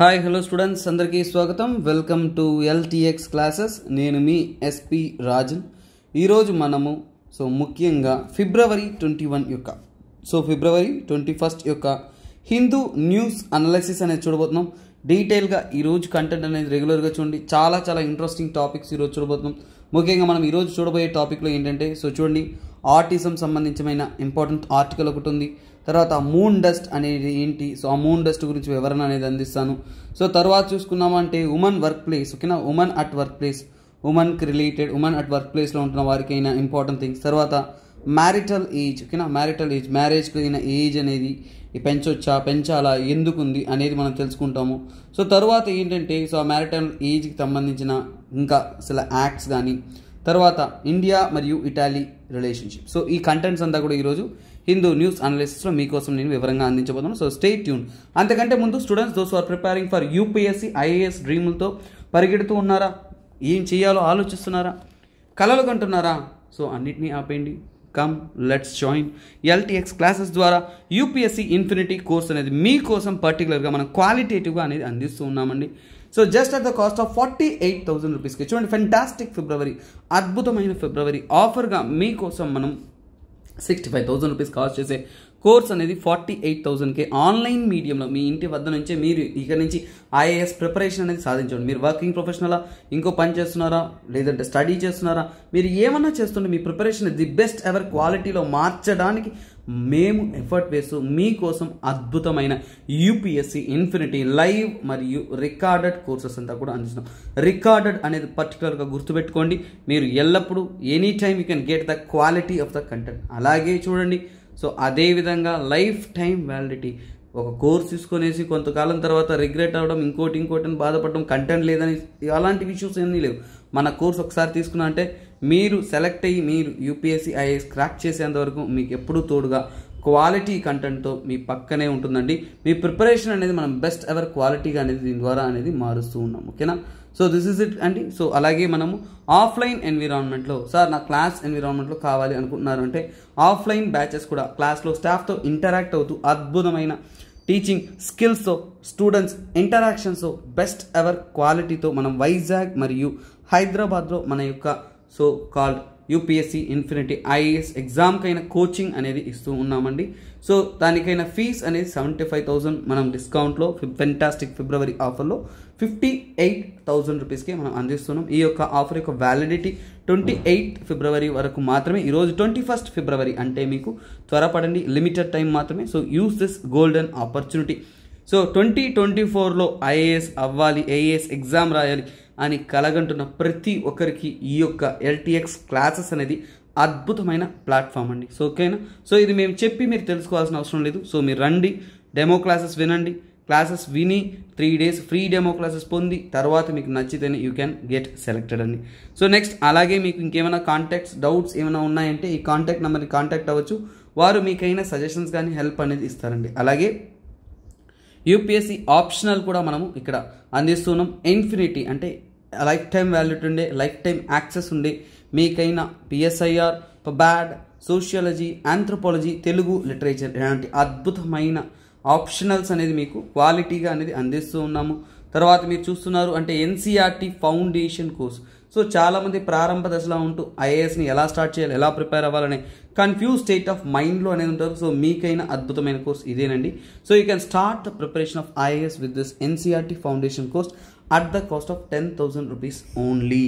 hi hello students అందరికీ స్వాగతం welcome to LTX classes నేను మీ ఎస్పి రాజన్ ఈరోజు మనము సో ముఖ్యంగా ఫిబ్రవరి ట్వంటీ వన్ యొక్క సో ఫిబ్రవరి ట్వంటీ ఫస్ట్ యొక్క హిందూ న్యూస్ అనాలిసిస్ అనేది చూడబోతున్నాం డీటెయిల్గా ఈరోజు కంటెంట్ అనేది రెగ్యులర్గా చూడండి చాలా చాలా ఇంట్రెస్టింగ్ టాపిక్స్ ఈరోజు చూడబోతున్నాం ముఖ్యంగా మనం ఈరోజు చూడబోయే టాపిక్లో ఏంటంటే సో చూడండి ఆర్టిజం సంబంధించిన ఇంపార్టెంట్ ఆర్టికల్ ఒకటి ఉంది తర్వాత మూన్ డస్ట్ అనేది ఏంటి సో ఆ మూన్ డస్ట్ గురించి వివరణ అనేది అందిస్తాను సో తర్వాత చూసుకున్నామంటే ఉమెన్ వర్క్ ప్లేస్ ఓకేనా ఉమెన్ అట్ వర్క్ ప్లేస్ ఉమెన్కి రిలేటెడ్ ఉమెన్ అట్ వర్క్ ప్లేస్లో ఉంటున్న వారికైనా ఇంపార్టెంట్ థింగ్స్ తర్వాత మ్యారిటల్ ఏజ్ ఓకేనా మ్యారిటల్ ఏజ్ మ్యారేజ్కి అయిన ఏజ్ అనేది పెంచొచ్చా పెంచాలా ఎందుకు ఉంది అనేది మనం తెలుసుకుంటాము సో తర్వాత ఏంటంటే సో ఆ మ్యారిటల్ ఏజ్కి సంబంధించిన ఇంకా అసలు యాక్ట్స్ కానీ తర్వాత ఇండియా మరియు ఇటాలీ రిలేషన్షిప్ సో ఈ కంటెంట్స్ అంతా కూడా ఈరోజు హిందూ న్యూస్ అనాలిసిస్లో మీకోసం నేను వివరంగా అందించబోతున్నాను సో స్టే ట్యూన్ అంతకంటే ముందు students those are preparing for UPSC IAS డ్రీములతో పరిగెడుతూ ఉన్నారా ఏం చేయాలో ఆలోచిస్తున్నారా కలలు కంటున్నారా సో అన్నిటినీ ఆపేయండి come let's join LTX classes ద్వారా యూపీఎస్సీ ఇన్ఫినిటీ కోర్స్ అనేది మీకోసం పర్టికులర్గా మనం క్వాలిటేటివ్గా అనేది అందిస్తూ ఉన్నామండి so just at the cost of forty eight thousand రూపీస్కి చూడండి ఫెంటాస్టిక్ ఫిబ్రవరి అద్భుతమైన ఫిబ్రవరి ఆఫర్గా మీకోసం మనం sixty five thousand rupees cost చేసే కోర్స్ అనేది ఫార్టీ ఎయిట్ థౌసండ్కి ఆన్లైన్ మీడియంలో మీ ఇంటి వద్ద నుంచే మీరు ఇక్కడ నుంచి ఐఏఎస్ ప్రిపరేషన్ అనేది సాధించండి మీరు వర్కింగ్ ప్రొఫెషనలా ఇంకో పని చేస్తున్నారా లేదంటే స్టడీ చేస్తున్నారా మీరు ఏమన్నా చేస్తుంటే మీ ప్రిపరేషన్ ది బెస్ట్ ఎవర్ క్వాలిటీలో మార్చడానికి మేము ఎఫర్ట్ వేస్తూ మీకోసం అద్భుతమైన యూపీఎస్సీ ఇన్ఫినిటీ లైవ్ మరియు రికార్డెడ్ కోర్సెస్ అంతా కూడా అందిస్తున్నాం రికార్డెడ్ అనేది పర్టికులర్గా గుర్తుపెట్టుకోండి మీరు ఎల్లప్పుడూ any time you can get the quality of the content అలాగే చూడండి సో అదేవిధంగా లైఫ్ టైం వ్యాలిడిటీ ఒక కోర్స్ తీసుకొనేసి కొంతకాలం తర్వాత రిగ్రెట్ అవ్వడం ఇంకోటి ఇంకోటి అని బాధపడడం కంటెంట్ లేదని అలాంటి ఇష్యూస్ ఏమీ లేవు మన కోర్స్ ఒకసారి తీసుకున్నా అంటే మీరు సెలెక్ట్ అయ్యి మీరు యూపీఎస్సీ ఐఏఎస్ క్రాక్ చేసేంత వరకు మీకు ఎప్పుడూ తోడుగా క్వాలిటీ కంటెంట్తో మీ పక్కనే ఉంటుందండి మీ ప్రిపరేషన్ అనేది మనం బెస్ట్ ఎవర్ క్వాలిటీగా అనేది దీని ద్వారా అనేది మారుస్తూ ఉన్నాం ఓకేనా సో దిస్ ఇస్ ఇట్ అండి సో అలాగే మనము ఆఫ్లైన్ ఎన్విరాన్మెంట్లో సార్ నా క్లాస్ ఎన్విరాన్మెంట్లో కావాలి అనుకుంటున్నారు అంటే ఆఫ్లైన్ బ్యాచెస్ కూడా క్లాస్లో స్టాఫ్తో ఇంటరాక్ట్ అవుతూ అద్భుతమైన టీచింగ్ స్కిల్స్తో స్టూడెంట్స్ ఇంటరాక్షన్స్తో బెస్ట్ ఎవర్ క్వాలిటీతో మనం వైజాగ్ మరియు హైదరాబాద్లో మన యొక్క so called UPSC infinity IAS ఎగ్జామ్కైనా కోచింగ్ అనేది ఇస్తూ ఉన్నామండి సో దానికైనా ఫీజ్ అనేది సెవెంటీ ఫైవ్ థౌసండ్ మనం డిస్కౌంట్లో ఫెంటాస్టిక్ ఫిబ్రవరి ఆఫర్లో ఫిఫ్టీ ఎయిట్ థౌజండ్ రూపీస్కి మనం అందిస్తున్నాం ఈ యొక్క ఆఫర్ యొక్క వ్యాలిడిటీ ట్వంటీ ఎయిట్ ఫిబ్రవరి వరకు మాత్రమే ఈరోజు ట్వంటీ ఫస్ట్ ఫిబ్రవరి అంటే మీకు త్వరపడండి లిమిటెడ్ టైం మాత్రమే so use this golden opportunity so twenty twenty ఫోర్లో ఐఏఎస్ అవ్వాలి ఐఏఎస్ ఎగ్జామ్ రాయాలి అని కలగంటున్న ప్రతి ఒక్కరికి ఈ యొక్క ఎల్టీఎక్స్ క్లాసెస్ అనేది అద్భుతమైన ప్లాట్ఫామ్ అండి సో ఓకేనా సో ఇది మేము చెప్పి మీరు తెలుసుకోవాల్సిన అవసరం లేదు సో మీరు రండి డెమో క్లాసెస్ వినండి క్లాసెస్ విని three days free demo classes పొంది తర్వాత మీకు నచ్చితేనే యూ క్యాన్ గెట్ సెలెక్టెడ్ అండి సో నెక్స్ట్ అలాగే మీకు ఇంకేమైనా కాంటాక్ట్స్ డౌట్స్ ఏమైనా ఉన్నాయంటే ఈ కాంటాక్ట్ నెంబర్ని కాంటాక్ట్ అవ్వచ్చు వారు మీకైనా సజెషన్స్ కానీ హెల్ప్ అనేది ఇస్తారండి అలాగే యూపీఎస్సీ ఆప్షనల్ కూడా మనము ఇక్కడ అందిస్తున్నాం ఇన్ఫినిటీ అంటే లైఫ్ టైం వ్యాలిడిటీ ఉండే లైఫ్ టైం యాక్సెస్ ఉండే మీకైనా పిఎస్ఐఆర్ బ్యాడ్ సోషియాలజీ ఆంథ్రోపాలజీ తెలుగు లిటరేచర్ ఇలాంటి అద్భుతమైన ఆప్షనల్స్ అనేది మీకు క్వాలిటీగా అనేది అందిస్తూ ఉన్నాము తర్వాత మీరు చూస్తున్నారు అంటే ఎన్సీఆర్టీ ఫౌండేషన్ కోర్స్ సో చాలామంది ప్రారంభ దశలో ఉంటూ ఐఏఎస్ని ఎలా స్టార్ట్ చేయాలి ఎలా ప్రిపేర్ అవ్వాలని కన్ఫ్యూజ్ స్టేట్ ఆఫ్ మైండ్లో అనేది ఉంటారు సో మీకైనా అద్భుతమైన కోర్స్ ఇదేనండి so you can start the preparation of IAS with this NCERT foundation course at the cost of ten thousand rupees only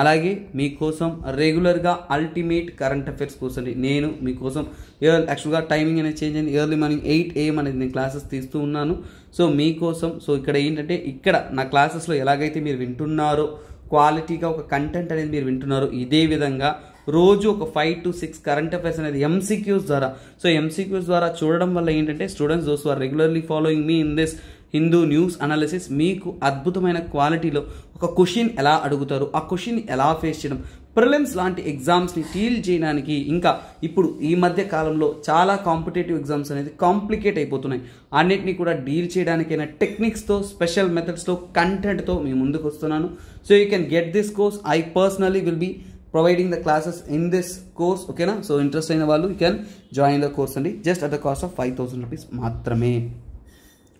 అలాగే మీకోసం రెగ్యులర్గా అల్టిమేట్ కరెంట్ అఫేర్స్ కోర్స్ అండి నేను మీకోసం ఇయర్ యాక్చువల్గా టైమింగ్ అనేది చేంజ్ అయింది ఇయర్లీ మార్నింగ్ ఎయిట్ ఏఎం అనేది నేను క్లాసెస్ తీస్తూ ఉన్నాను సో మీకోసం సో ఇక్కడ ఏంటంటే ఇక్కడ నా క్లాసెస్లో ఎలాగైతే మీరు వింటున్నారో క్వాలిటీగా ఒక కంటెంట్ అనేది మీరు వింటున్నారు ఇదే విధంగా రోజు ఒక five to six current affairs అనేది ఎంసీక్యూస్ ద్వారా సో ఎంసీక్యూస్ ద్వారా చూడడం వల్ల ఏంటంటే students those are regularly following me in this Hindu news analysis మీకు అద్భుతమైన క్వాలిటీలో ఒక క్వశ్చన్ ఎలా అడుగుతారు ఆ క్వశ్చన్ ఎలా ఫేస్ చేయడం ప్రిలిమ్స్ లాంటి ఎగ్జామ్స్ని డీల్ చేయడానికి ఇంకా ఇప్పుడు ఈ మధ్య కాలంలో చాలా కాంపిటేటివ్ ఎగ్జామ్స్ అనేది కాంప్లికేట్ అయిపోతున్నాయి అన్నిటినీ కూడా డీల్ చేయడానికైనా టెక్నిక్స్తో స్పెషల్ మెథడ్స్తో కంటెంట్తో మీ ముందుకు వస్తున్నాను so you can get this course I personally will be providing the classes in this course ఓకేనా సో ఇంట్రెస్ట్ అయిన వాళ్ళు you can join the course అండి just at the cost of five thousand rupees మాత్రమే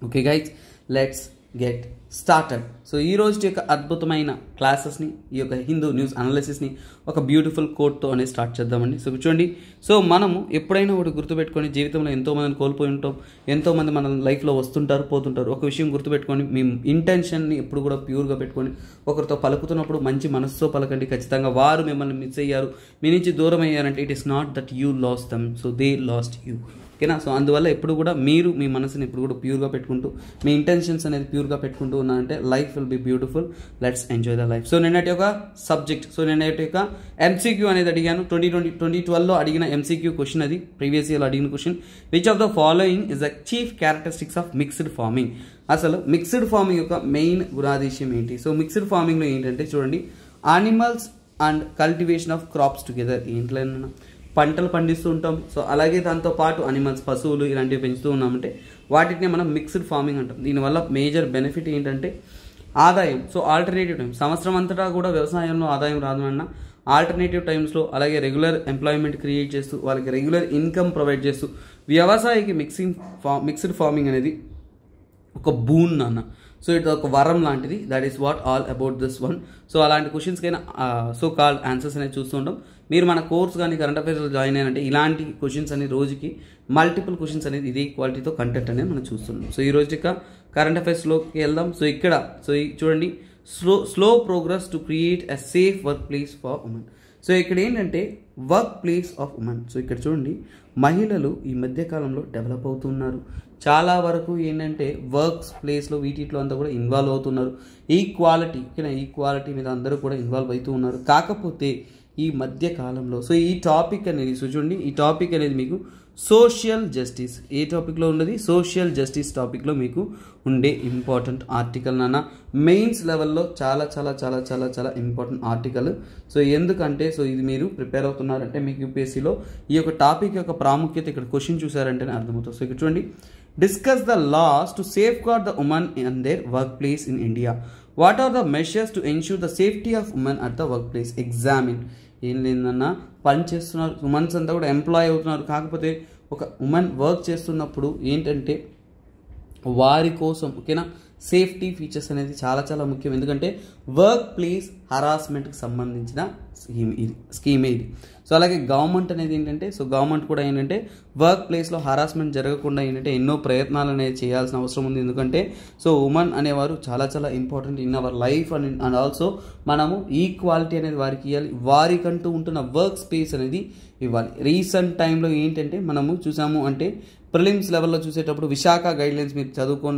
okay guys let's get started so ఈ రోజు యొక్క అద్భుతమైన క్లాసెస్ని ఈ యొక్క హిందూ న్యూస్ అనాలిసిస్ని ఒక బ్యూటిఫుల్ కోట్తో అనేది స్టార్ట్ చేద్దామండి సో చూడండి సో మనము ఎప్పుడైనా ఒకటి గుర్తుపెట్టుకొని జీవితంలో ఎంతోమందిని కోల్పోయి ఉంటాం ఎంతోమంది మన లైఫ్లో వస్తుంటారు పోతుంటారు ఒక విషయం గుర్తుపెట్టుకొని మీ ఇంటెన్షన్ని ఎప్పుడు కూడా ప్యూర్గా పెట్టుకొని ఒకరితో పలుకుతున్నప్పుడు మంచి మనస్సుతో పలకండి ఖచ్చితంగా వారు మిమ్మల్ని మిస్ అయ్యారు మీ నుంచి దూరం అయ్యారంటే it is not that you lose them so they lost you ఓకేనా సో అందువల్ల ఎప్పుడు కూడా మీరు మీ మనసుని ఎప్పుడు కూడా ప్యూర్గా పెట్టుకుంటూ మీ ఇంటెన్షన్స్ అనేది ప్యూర్గా పెట్టుకుంటూ ఉన్నారంటే life will be beautiful let's enjoy the life so నిన్నటి యొక్క సబ్జెక్ట్ సో నిన్నటి యొక్క ఎంసీక్యూ అనేది అడిగాను ట్వంటీ ట్వంటీ ట్వంటీ ట్వెల్వ్లో అడిగిన ఎంసీక్యూ క్వశ్చన్ అది ప్రీవియస్ ఇయర్లో అడిగిన question which of the following is the chief characteristics of mixed farming అసలు మిక్స్డ్ ఫార్మింగ్ యొక్క మెయిన్ గురాదేశం ఏంటి సో మిక్స్డ్ ఫార్మింగ్లో ఏంటంటే చూడండి animals and cultivation of crops together ఏంట్లైనా పంటలు పండిస్తూ ఉంటాం సో అలాగే దాంతోపాటు అనిమల్స్ పశువులు ఇలాంటివి పెంచుతూ ఉన్నామంటే వాటిని మనం మిక్స్డ్ ఫార్మింగ్ అంటాం దీనివల్ల మేజర్ బెనిఫిట్ ఏంటంటే ఆదాయం సో ఆల్టర్నేటివ్ టైం సంవత్సరం అంతటా కూడా వ్యవసాయంలో ఆదాయం రాదు అన్న ఆల్టర్నేటివ్ టైమ్స్లో అలాగే రెగ్యులర్ ఎంప్లాయ్మెంట్ క్రియేట్ చేస్తూ వాళ్ళకి రెగ్యులర్ ఇన్కమ్ ప్రొవైడ్ చేస్తూ వ్యవసాయకి మిక్సింగ్ ఫా మిక్స్డ్ ఫార్మింగ్ అనేది ఒక బూన్ అన్న సో ఇది ఒక వరం లాంటిది that is what all about this one so అలాంటి క్వశ్చన్స్కైనా సో కాల్ ఆన్సర్స్ అనేది చూస్తూ ఉంటాం మీరు మన కోర్స్ కానీ కరెంట్ అఫైర్స్లో జాయిన్ అయినంటే ఇలాంటి క్వశ్చన్స్ అనేది రోజుకి మల్టిపుల్ క్వశ్చన్స్ అనేది ఇదే క్వాలిటీతో కంటెంట్ అనేది మనం చూస్తున్నాం సో ఈ రోజుక కరెంట్ అఫైర్స్లోకి వెళ్దాం సో ఇక్కడ సో చూడండి slow slow progress to create a safe work place for women so ఇక్కడ ఏంటంటే work place of women so ఇక్కడ చూడండి మహిళలు ఈ మధ్యకాలంలో డెవలప్ అవుతున్నారు చాలా వరకు ఏంటంటే వర్క్స్ ప్లేస్లో వీటిలో అంతా కూడా ఇన్వాల్వ్ అవుతున్నారు ఈక్వాలిటీ ఓకేనా ఈక్వాలిటీ మీద అందరూ కూడా ఇన్వాల్వ్ అవుతూ ఉన్నారు కాకపోతే ఈ మధ్య కాలంలో సో ఈ టాపిక్ అనేది సో చూడండి ఈ టాపిక్ అనేది మీకు సోషల్ జస్టిస్ ఏ టాపిక్లో ఉన్నది సోషల్ జస్టిస్ టాపిక్లో మీకు ఉండే ఇంపార్టెంట్ ఆర్టికల్ నాన్న మెయిన్స్ లెవెల్లో చాలా చాలా చాలా చాలా చాలా ఇంపార్టెంట్ ఆర్టికల్ సో ఎందుకంటే సో ఇది మీరు ప్రిపేర్ అవుతున్నారంటే మీకు యూపీఎస్సీలో ఈ యొక్క టాపిక్ యొక్క ప్రాముఖ్యత ఇక్కడ క్వశ్చన్ చూసారంటేనే అర్థమవుతుంది సో ఇక్కడ చూడండి discuss the laws to safeguard the women in their work place in India what are the measures to ensure the safety of women at the work place examine ఏం లేదన్నా పని చేస్తున్నారు women's అంతా కూడా employee అవుతున్నారు కాకపోతే ఒక women work చేస్తున్నప్పుడు ఏంటంటే వారి కోసం ఓకేనా సేఫ్టీ ఫీచర్స్ అనేది చాలా చాలా ముఖ్యం ఎందుకంటే వర్క్ ప్లేస్ హరాస్మెంట్కి సంబంధించిన స్కీమ్ ఇది స్కీమే ఇది సో అలాగే గవర్నమెంట్ అనేది ఏంటంటే సో గవర్నమెంట్ కూడా ఏంటంటే వర్క్ ప్లేస్లో హరాస్మెంట్ జరగకుండా ఏంటంటే ఎన్నో ప్రయత్నాలు అనేది చేయాల్సిన అవసరం ఉంది ఎందుకంటే సో ఉమెన్ అనేవారు చాలా చాలా important in our life and and also మనము ఈక్వాలిటీ అనేది వారికి ఇవ్వాలి వారికంటూ ఉంటున్న వర్క్ స్పేస్ అనేది ఇవ్వాలి రీసెంట్ టైంలో ఏంటంటే మనము చూసాము అంటే ప్రిలిమ్స్ లెవెల్లో చూసేటప్పుడు విశాఖ గైడ్లైన్స్ మీరు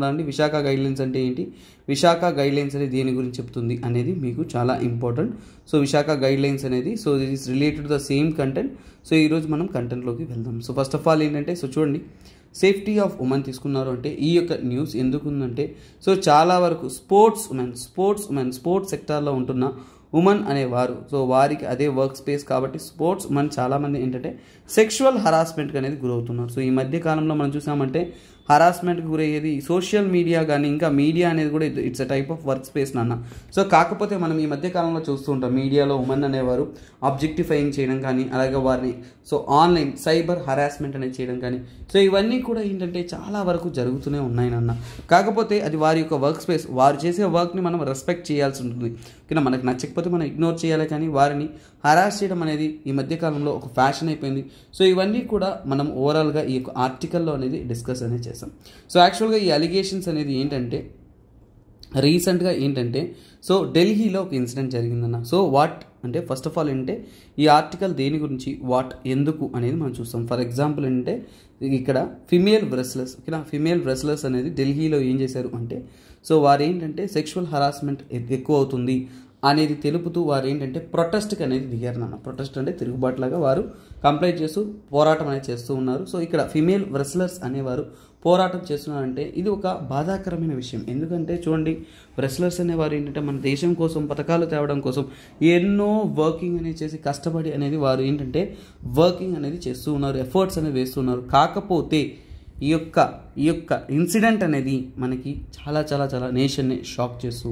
రండి విశాఖ గైడ్లైన్స్ అంటే ఏంటి విశాఖ గైడ్లైన్స్ అనేది దేని గురించి చెప్తుంది అనేది మీకు చాలా ఇంపార్టెంట్ సో విశాఖ గైడ్లైన్స్ అనేది so this is related the same content so ఈరోజు మనం కంటెంట్లోకి వెళ్దాం సో ఫస్ట్ ఆఫ్ ఆల్ ఏంటంటే సో చూడండి సేఫ్టీ ఆఫ్ ఉమెన్ తీసుకున్నారు అంటే ఈ యొక్క న్యూస్ ఎందుకుందంటే సో చాలా వరకు sports women sports women sports సెక్టార్లో ఉంటున్న ఉమెన్ అనేవారు సో వారికి అదే వర్క్ స్పేస్ కాబట్టి స్పోర్ట్స్ ఉమెన్ చాలామంది ఏంటంటే సెక్షువల్ హరాస్మెంట్కి అనేది గురవుతున్నారు సో ఈ మధ్య కాలంలో మనం చూసామంటే హరాస్మెంట్కి గురయ్యేది సోషల్ మీడియా కానీ ఇంకా మీడియా అనేది కూడా it's a type of work space నాన్న సో కాకపోతే మనం ఈ మధ్య కాలంలో చూస్తూ ఉంటాం మీడియాలో ఉమెన్ అనేవారు ఆబ్జెక్టిఫైయింగ్ చేయడం కానీ అలాగే వారిని సో ఆన్లైన్ సైబర్ హరాస్మెంట్ అనేది చేయడం కానీ సో ఇవన్నీ కూడా ఏంటంటే చాలా వరకు జరుగుతూనే ఉన్నాయి నాన్న కాకపోతే అది వారి యొక్క వర్క్ స్పేస్ వారు చేసే వర్క్ని మనం రెస్పెక్ట్ చేయాల్సి ఉంటుంది ఓకేనా మనకు నచ్చకపోతే మనం ఇగ్నోర్ చేయాలి కానీ వారిని హరాస్ చేయడం అనేది ఈ మధ్యకాలంలో ఒక ఫ్యాషన్ అయిపోయింది సో ఇవన్నీ కూడా మనం ఓవరాల్గా ఈ యొక్క ఆర్టికల్లో అనేది డిస్కస్ అనేది చేస్తాం సో యాక్చువల్గా ఈ అలిగేషన్స్ అనేది ఏంటంటే రీసెంట్గా ఏంటంటే సో ఢిల్లీలో ఒక ఇన్సిడెంట్ జరిగిందన్న సో వాట్ అంటే ఫస్ట్ ఆఫ్ ఆల్ ఏంటంటే ఈ ఆర్టికల్ దేని గురించి వాట్ ఎందుకు అనేది మనం చూస్తాం ఫర్ ఎగ్జాంపుల్ అంటే ఇక్కడ ఫిమేల్ బ్రెస్లెస్ ఓకేనా ఫిమేల్ బ్రెస్లెస్ అనేది ఢిల్లీలో ఏం చేశారు అంటే సో వారు ఏంటంటే సెక్షువల్ హరాస్మెంట్ ఎక్కువ అవుతుంది అనేది తెలుపుతూ వారు ఏంటంటే ప్రొటెస్ట్కి అనేది దిగారు నాన్న ప్రొటెస్ట్ అంటే తిరుగుబాటులాగా వారు కంప్లైంట్ చేస్తూ పోరాటం అనేది చేస్తూ ఉన్నారు సో ఇక్కడ ఫిమేల్ రెస్లర్స్ అనేవారు పోరాటం చేస్తున్నారంటే ఇది ఒక బాధాకరమైన విషయం ఎందుకంటే చూడండి రెస్లర్స్ అనేవారు ఏంటంటే మన దేశం కోసం పథకాలు తేవడం కోసం ఎన్నో వర్కింగ్ అనేది చేసి కష్టపడి అనేది వారు ఏంటంటే వర్కింగ్ అనేది చేస్తూ ఉన్నారు ఎఫర్ట్స్ అనేది వేస్తున్నారు కాకపోతే ఈ యొక్క ఈ యొక్క ఇన్సిడెంట్ అనేది మనకి చాలా చాలా చాలా నేషన్ని షాక్ చేస్తూ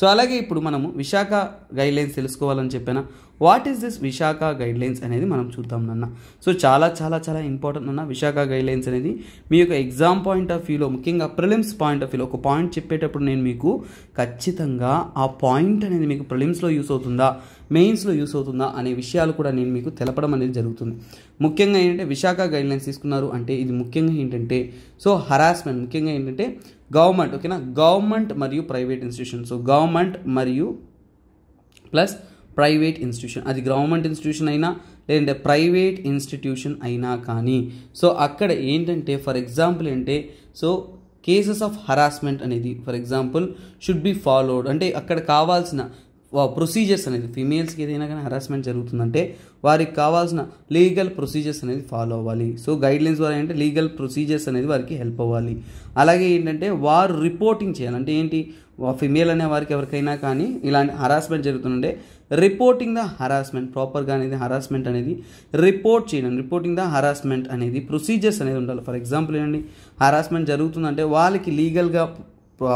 సో అలాగే ఇప్పుడు మనము విశాఖ గైడ్లైన్స్ తెలుసుకోవాలని చెప్పిన what is this Vishaka guidelines అనేది మనం చూద్దాం నాన్న సో చాలా చాలా చాలా ఇంపార్టెంట్ అన్న విశాఖ గైడ్లైన్స్ అనేది మీ యొక్క ఎగ్జామ్ పాయింట్ ఆఫ్ వ్యూలో ముఖ్యంగా ప్రిలిమ్స్ పాయింట్ ఆఫ్ వ్యూలో ఒక పాయింట్ చెప్పేటప్పుడు నేను మీకు ఖచ్చితంగా ఆ పాయింట్ అనేది మీకు ప్రిలిమ్స్లో యూస్ అవుతుందా మెయిన్స్లో యూస్ అవుతుందా అనే విషయాలు కూడా నేను మీకు తెలపడం అనేది జరుగుతుంది ముఖ్యంగా ఏంటంటే విశాఖ గైడ్లైన్స్ తీసుకున్నారు అంటే ఇది ముఖ్యంగా ఏంటంటే సో హరాస్మెంట్ ముఖ్యంగా ఏంటంటే గవర్నమెంట్ ఓకేనా గవర్నమెంట్ మరియు ప్రైవేట్ ఇన్స్టిట్యూషన్స్ గవర్నమెంట్ మరియు ప్లస్ ప్రైవేట్ ఇన్స్టిట్యూషన్ అది గవర్నమెంట్ ఇన్స్టిట్యూషన్ అయినా లేదంటే ప్రైవేట్ ఇన్స్టిట్యూషన్ అయినా కానీ సో అక్కడ ఏంటంటే ఫర్ ఎగ్జాంపుల్ ఏంటే సో కేసెస్ ఆఫ్ హరాస్మెంట్ అనేది for example should be followed అంటే అక్కడ కావాల్సిన ప్రొసీజర్స్ అనేది ఫీమేల్స్కి ఏదైనా కానీ హరాస్మెంట్ జరుగుతుందంటే వారికి కావాల్సిన లీగల్ ప్రొసీజర్స్ అనేది ఫాలో అవ్వాలి సో గైడ్లైన్స్ ద్వారా ఏంటంటే లీగల్ ప్రొసీజర్స్ అనేది వారికి హెల్ప్ అవ్వాలి అలాగే ఏంటంటే వారు రిపోర్టింగ్ చేయాలి అంటే ఏంటి ఫిమేల్ అనే వారికి ఎవరికైనా కానీ ఇలాంటి హరాస్మెంట్ జరుగుతుంటే రిపోర్టింగ్ ద హరాస్మెంట్ ప్రాపర్గా అనేది హరాస్మెంట్ అనేది రిపోర్ట్ చేయడం రిపోర్టింగ్ ద హరాస్మెంట్ అనేది ప్రొసీజర్స్ అనేది ఉండాలి ఫర్ ఎగ్జాంపుల్ ఏంటి హరాస్మెంట్ జరుగుతుందంటే వాళ్ళకి లీగల్గా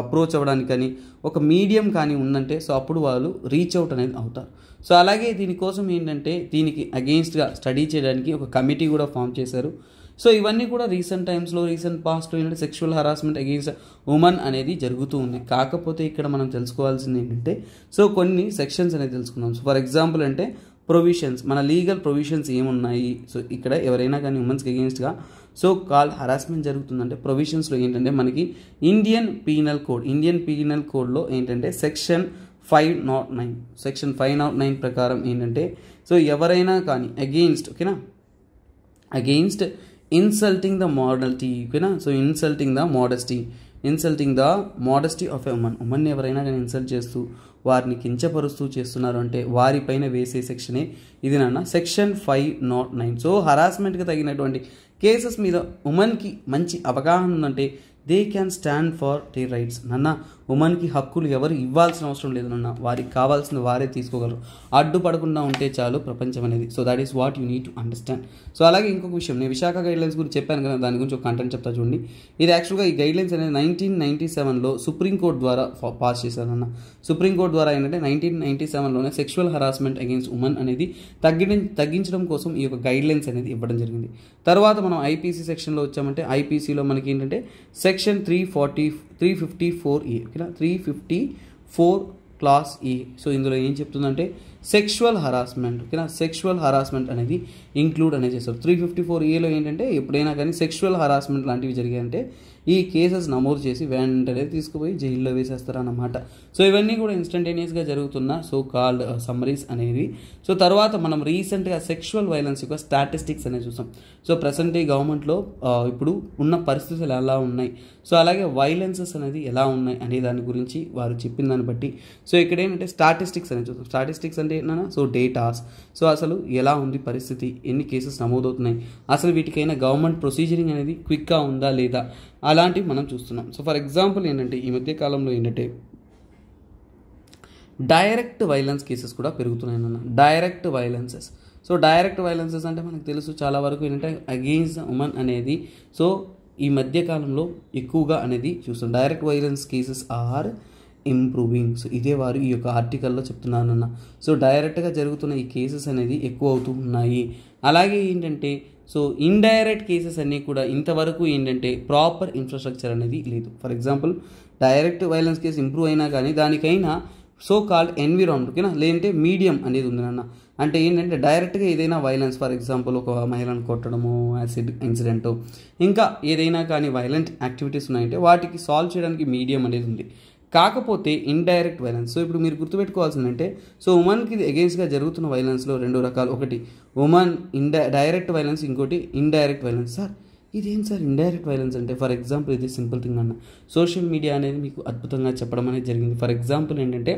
అప్రోచ్ అవ్వడానికి కానీ ఒక మీడియం కానీ ఉందంటే సో అప్పుడు వాళ్ళు రీచ్ అవుట్ అనేది అవుతారు సో అలాగే దీనికోసం ఏంటంటే దీనికి అగెయిన్స్ట్గా స్టడీ చేయడానికి ఒక కమిటీ కూడా ఫామ్ చేశారు సో ఇవన్నీ కూడా రీసెంట్ టైమ్స్లో రీసెంట్ పాస్ట్ ఏంటంటే సెక్షువల్ హరాస్మెంట్ అగెయిన్స్ట్ ఉమెన్ అనేది జరుగుతూ ఉంది కాకపోతే ఇక్కడ మనం తెలుసుకోవాల్సింది ఏంటంటే సో కొన్ని సెక్షన్స్ అనేది తెలుసుకున్నాం సో ఫర్ ఎగ్జాంపుల్ అంటే ప్రొవిషన్స్ మన లీగల్ ప్రొవిషన్స్ ఏమున్నాయి సో ఇక్కడ ఎవరైనా కానీ ఉమెన్స్కి అగెయిన్స్ట్గా సో కాల్ హరాస్మెంట్ జరుగుతుందంటే ప్రొవిషన్స్లో ఏంటంటే మనకి Indian penal code Indian penal కోడ్లో ఏంటంటే section five nought nine section five nought nine ప్రకారం ఏంటంటే సో ఎవరైనా కానీ అగెయిన్స్ట్ ఓకేనా అగెయిన్స్ట్ ఇన్సల్టింగ్ ద మోడల్టీ ఓకేనా so insulting the modesty insulting the modesty of a woman woman ఎవరైనా కానీ ఇన్సల్ట్ చేస్తూ వారిని కించపరుస్తూ చేస్తున్నారు అంటే వారిపైన వేసే సెక్షనే ఇది నాన్న section five nought nine so హరాస్మెంట్కి తగినటువంటి కేసెస్ మీద ఉమెన్కి మంచి అవగాహన ఉందంటే they can stand for their rights నాన్న ఉమెన్కి హక్కులు ఎవరు ఇవ్వాల్సిన అవసరం లేదన్నా వారికి కావాల్సిన వారే తీసుకోగలరు అడ్డుపడకుండా ఉంటే చాలు ప్రపంచం అనేది so that is what you need to understand so అలాగే ఇంకొక విషయం నేను విశాఖ గైడ్లైన్స్ గురించి చెప్పాను కదా దాని గురించి ఒక కంటెంట్ చెప్తా చూడండి ఇది యాక్చువల్గా ఈ గైడ్లైన్స్ అనేది నైన్టీన్ నైన్టీ సెవెన్లో సుప్రీంకోర్టు ద్వారా పాస్ చేశారన్న సుప్రీంకోర్టు ద్వారా ఏంటంటే నైన్టీన్ నైన్టీ సెవెన్లోనే సెక్షువల్ హరాస్మెంట్ అగేన్స్ట్ ఉమెన్ అనేది తగ్గి తగ్గించడం కోసం ఈ యొక్క గైడ్లైన్స్ అనేది ఇవ్వడం జరిగింది తర్వాత మనం ఐపీసీ సెక్షన్లో వచ్చామంటే ఐపీసీలో మనకి ఏంటంటే section three forty three fifty four A ఓకేనా three fifty four clause A so ఇందులో ఏం చెప్తుందంటే సెక్షువల్ హరాస్మెంట్ ఓకేనా సెక్షువల్ హరాస్మెంట్ అనేది ఇంక్లూడ్ అనేది చేస్తారు త్రీ ఫిఫ్టీ ఫోర్ ఏలో ఏంటంటే ఎప్పుడైనా కానీ సెక్షువల్ హరాస్మెంట్ లాంటివి జరిగాయంటే ఈ కేసెస్ నమోదు చేసి వెంటనే తీసుకుపోయి జైల్లో వేసేస్తారన్నమాట సో ఇవన్నీ కూడా ఇన్స్టంటేనియస్గా జరుగుతున్న సో కాల్డ్ సమ్మరీస్ అనేవి సో తర్వాత మనం రీసెంట్గా సెక్షువల్ వైలెన్స్ యొక్క స్టాటిస్టిక్స్ అనేది చూసాం సో ప్రజెంట్ ఈ గవర్నమెంట్లో ఇప్పుడు ఉన్న పరిస్థితులు ఎలా ఉన్నాయి సో అలాగే వైలెన్సెస్ అనేది ఎలా ఉన్నాయి అనే దాని గురించి వారు చెప్పిన దాన్ని బట్టి సో ఇక్కడ ఏంటంటే స్టాటిస్టిక్స్ అనేది చూద్దాం స్టాటిస్టిక్స్ అంటే ఏంటన్నా సో డేటాస్ సో అసలు ఎలా ఉంది పరిస్థితి ఎన్ని కేసెస్ నమోదవుతున్నాయి అసలు వీటికైనా గవర్నమెంట్ ప్రొసీజరింగ్ అనేది క్విక్గా ఉందా లేదా అలాంటివి మనం చూస్తున్నాం సో ఫర్ ఎగ్జాంపుల్ ఏంటంటే ఈ మధ్య కాలంలో ఏంటంటే డైరెక్ట్ వైలెన్స్ కేసెస్ కూడా పెరుగుతున్నాయి అన్న direct violences so direct violences అంటే మనకు తెలుసు చాలా వరకు ఏంటంటే అగెయిన్స్ ఉమెన్ అనేది సో ఈ మధ్యకాలంలో ఎక్కువగా అనేది చూస్తాం direct violence cases are improving so ఇదే వారు ఈ యొక్క ఆర్టికల్లో చెప్తున్నానన్న సో డైరెక్ట్గా జరుగుతున్న ఈ కేసెస్ అనేది ఎక్కువ అవుతూ ఉన్నాయి అలాగే ఏంటంటే సో ఇండైరెక్ట్ కేసెస్ అన్నీ కూడా ఇంతవరకు ఏంటంటే ప్రాపర్ ఇన్ఫ్రాస్ట్రక్చర్ అనేది లేదు for example direct violence case improve అయినా కానీ దానికైనా సో కాల్డ్ ఎన్విరాన్మెంట్ ఓకేనా లేదంటే మీడియం అనేది ఉంది అంటే ఏంటంటే డైరెక్ట్గా ఏదైనా వైలెన్స్ ఫర్ ఎగ్జాంపుల్ ఒక మహిళను కొట్టడము యాసిడ్ ఇన్సిడెంట్ ఇంకా ఏదైనా కానీ వైలెంట్ యాక్టివిటీస్ ఉన్నాయంటే వాటికి సాల్వ్ చేయడానికి మీడియం అనేది ఉంది కాకపోతే ఇండైరెక్ట్ వైలెన్స్ సో ఇప్పుడు మీరు గుర్తుపెట్టుకోవాల్సిందంటే సో ఉమెన్కి అగేన్స్ట్గా జరుగుతున్న వైలెన్స్లో రెండు రకాలు ఒకటి ఉమెన్ ఇండై డైరెక్ట్ వైలెన్స్ ఇంకోటి ఇండైరెక్ట్ వైలెన్స్ సార్ ఇదేం సార్ ఇండైరెక్ట్ వైలెన్స్ అంటే ఫర్ ఎగ్జాంపుల్ ఇది సింపుల్ థింగ్ అన్న సోషల్ మీడియా అనేది మీకు అద్భుతంగా చెప్పడం అనేది జరిగింది ఫర్ ఎగ్జాంపుల్ ఏంటంటే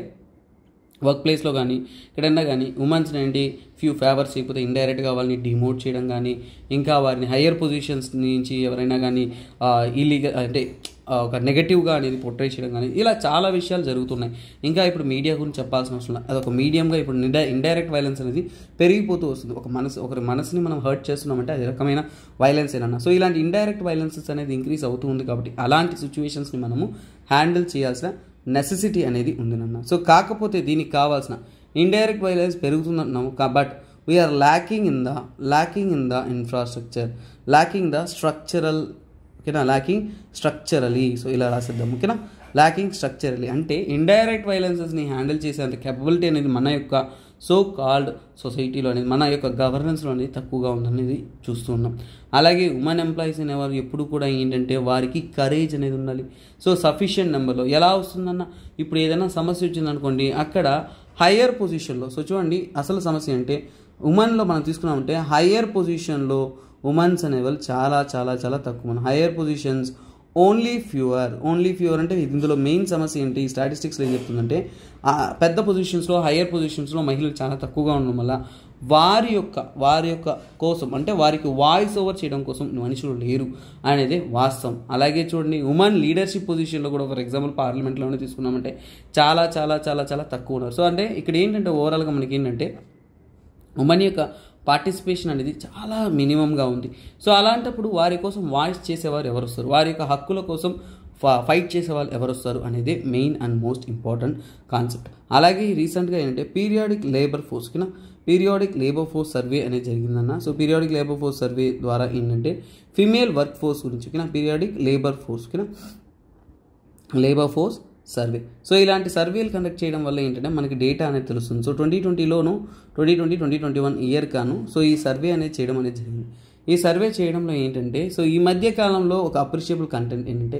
వర్క్ ప్లేస్లో కానీ ఎక్కడైనా కానీ ఉమెన్స్ నుండి ఫ్యూ ఫేవర్స్ లేకపోతే ఇండైరెక్ట్గా వాళ్ళని డిమోట్ చేయడం కానీ ఇంకా వారిని హయ్యర్ పొజిషన్స్ నుంచి ఎవరైనా కానీ ఇల్లీగల్ అంటే ఒక నెగటివ్గా అనేది పొట్రే చేయడం కానీ ఇలా చాలా విషయాలు జరుగుతున్నాయి ఇంకా ఇప్పుడు మీడియా గురించి చెప్పాల్సిన అవసరం అది ఒక మీడియంగా ఇప్పుడు ఇండైరెక్ట్ వైలెన్స్ అనేది పెరిగిపోతూ వస్తుంది ఒక మనసు ఒకరి మనసుని మనం హర్ట్ చేస్తున్నామంటే అది రకమైన వైలెన్స్ ఏనన్నా సో ఇలాంటి ఇండైరెక్ట్ వైలెన్సెస్ అనేది ఇంక్రీజ్ అవుతూ ఉంది కాబట్టి అలాంటి సిచ్యువేషన్స్ని మనము హ్యాండిల్ చేయాల్సిన నెసెసిటీ అనేది ఉందినన్న సో కాకపోతే దీనికి కావాల్సిన ఇండైరెక్ట్ వైలెన్స్ పెరుగుతుందంటున్నాము but we are lacking in the lacking in the infrastructure lacking the structural ఓకేనా ల్యాకింగ్ స్ట్రక్చరలీ సో ఇలా రాసిద్దాం ఓకేనా ల్యాకింగ్ స్ట్రక్చరలీ అంటే ఇండైరెక్ట్ వైలెన్సెస్ని హ్యాండిల్ చేసేంత కెపబిలిటీ అనేది మన యొక్క సో కాల్డ్ సొసైటీలో అనేది మన యొక్క గవర్నెన్స్లో అనేది తక్కువగా ఉందనేది చూస్తూ ఉన్నాం అలాగే ఉమెన్ ఎంప్లాయీస్ అనేవారు ఎప్పుడు కూడా ఏంటంటే వారికి కరేజ్ అనేది ఉండాలి సో సఫిషియెంట్ నెంబర్లో ఎలా వస్తుందన్న ఇప్పుడు ఏదైనా సమస్య వచ్చిందనుకోండి అక్కడ హయ్యర్ పొజిషన్లో సో చూడండి అసలు సమస్య అంటే ఉమెన్లో మనం తీసుకున్నామంటే హయ్యర్ పొజిషన్లో ఉమెన్స్ అనేవాళ్ళు చాలా చాలా చాలా తక్కువ మన higher positions only fewer only fewer అంటే ఇందులో మెయిన్ సమస్య ఏంటి ఈ స్టాటిస్టిక్స్లో ఏం చెప్తుందంటే పెద్ద పొజిషన్స్లో హయ్యర్ పొజిషన్స్లో మహిళలు చాలా తక్కువగా ఉండడం వల్ల వారి యొక్క వారి యొక్క కోసం అంటే వారికి వాయిస్ ఓవర్ చేయడం కోసం మనుషులు లేరు అనేది వాస్తవం అలాగే చూడండి ఉమెన్ లీడర్షిప్ పొజిషన్లో కూడా ఫర్ ఎగ్జాంపుల్ పార్లమెంట్లోనే తీసుకున్నామంటే చాలా చాలా చాలా చాలా తక్కువ ఉన్నారు సో అంటే ఇక్కడ ఏంటంటే ఓవరాల్గా మనకి ఏంటంటే ఉమెన్ యొక్క పార్టిసిపేషన్ అనేది చాలా మినిమంగా ఉంది సో అలాంటప్పుడు వారి కోసం వాయిస్ చేసేవారు ఎవరు వస్తారు వారి యొక్క హక్కుల కోసం ఫైట్ చేసే వాళ్ళు ఎవరు వస్తారు అనేది main and most important concept అలాగే రీసెంట్గా ఏంటంటే పీరియాడిక్ లేబర్ ఫోర్స్ కింద పీరియాడిక్ లేబర్ ఫోర్స్ సర్వే అనేది జరిగిందన్న so periodic labour force survey ద్వారా ఏంటంటే ఫిమేల్ వర్క్ ఫోర్స్ గురించి కింద పీరియాడిక్ లేబర్ ఫోర్స్ కింద లేబర్ ఫోర్స్ సర్వే సో ఇలాంటి సర్వేలు కండక్ట్ చేయడం వల్ల ఏంటంటే మనకి డేటా అనేది తెలుస్తుంది సో ట్వంటీ ట్వంటీలోను twenty twenty twenty twenty one year కాను సో ఈ సర్వే అనేది చేయడం అనేది జరిగింది ఈ సర్వే చేయడంలో ఏంటంటే సో ఈ మధ్య కాలంలో ఒక అప్రిషియబుల్ కంటెంట్ ఏంటంటే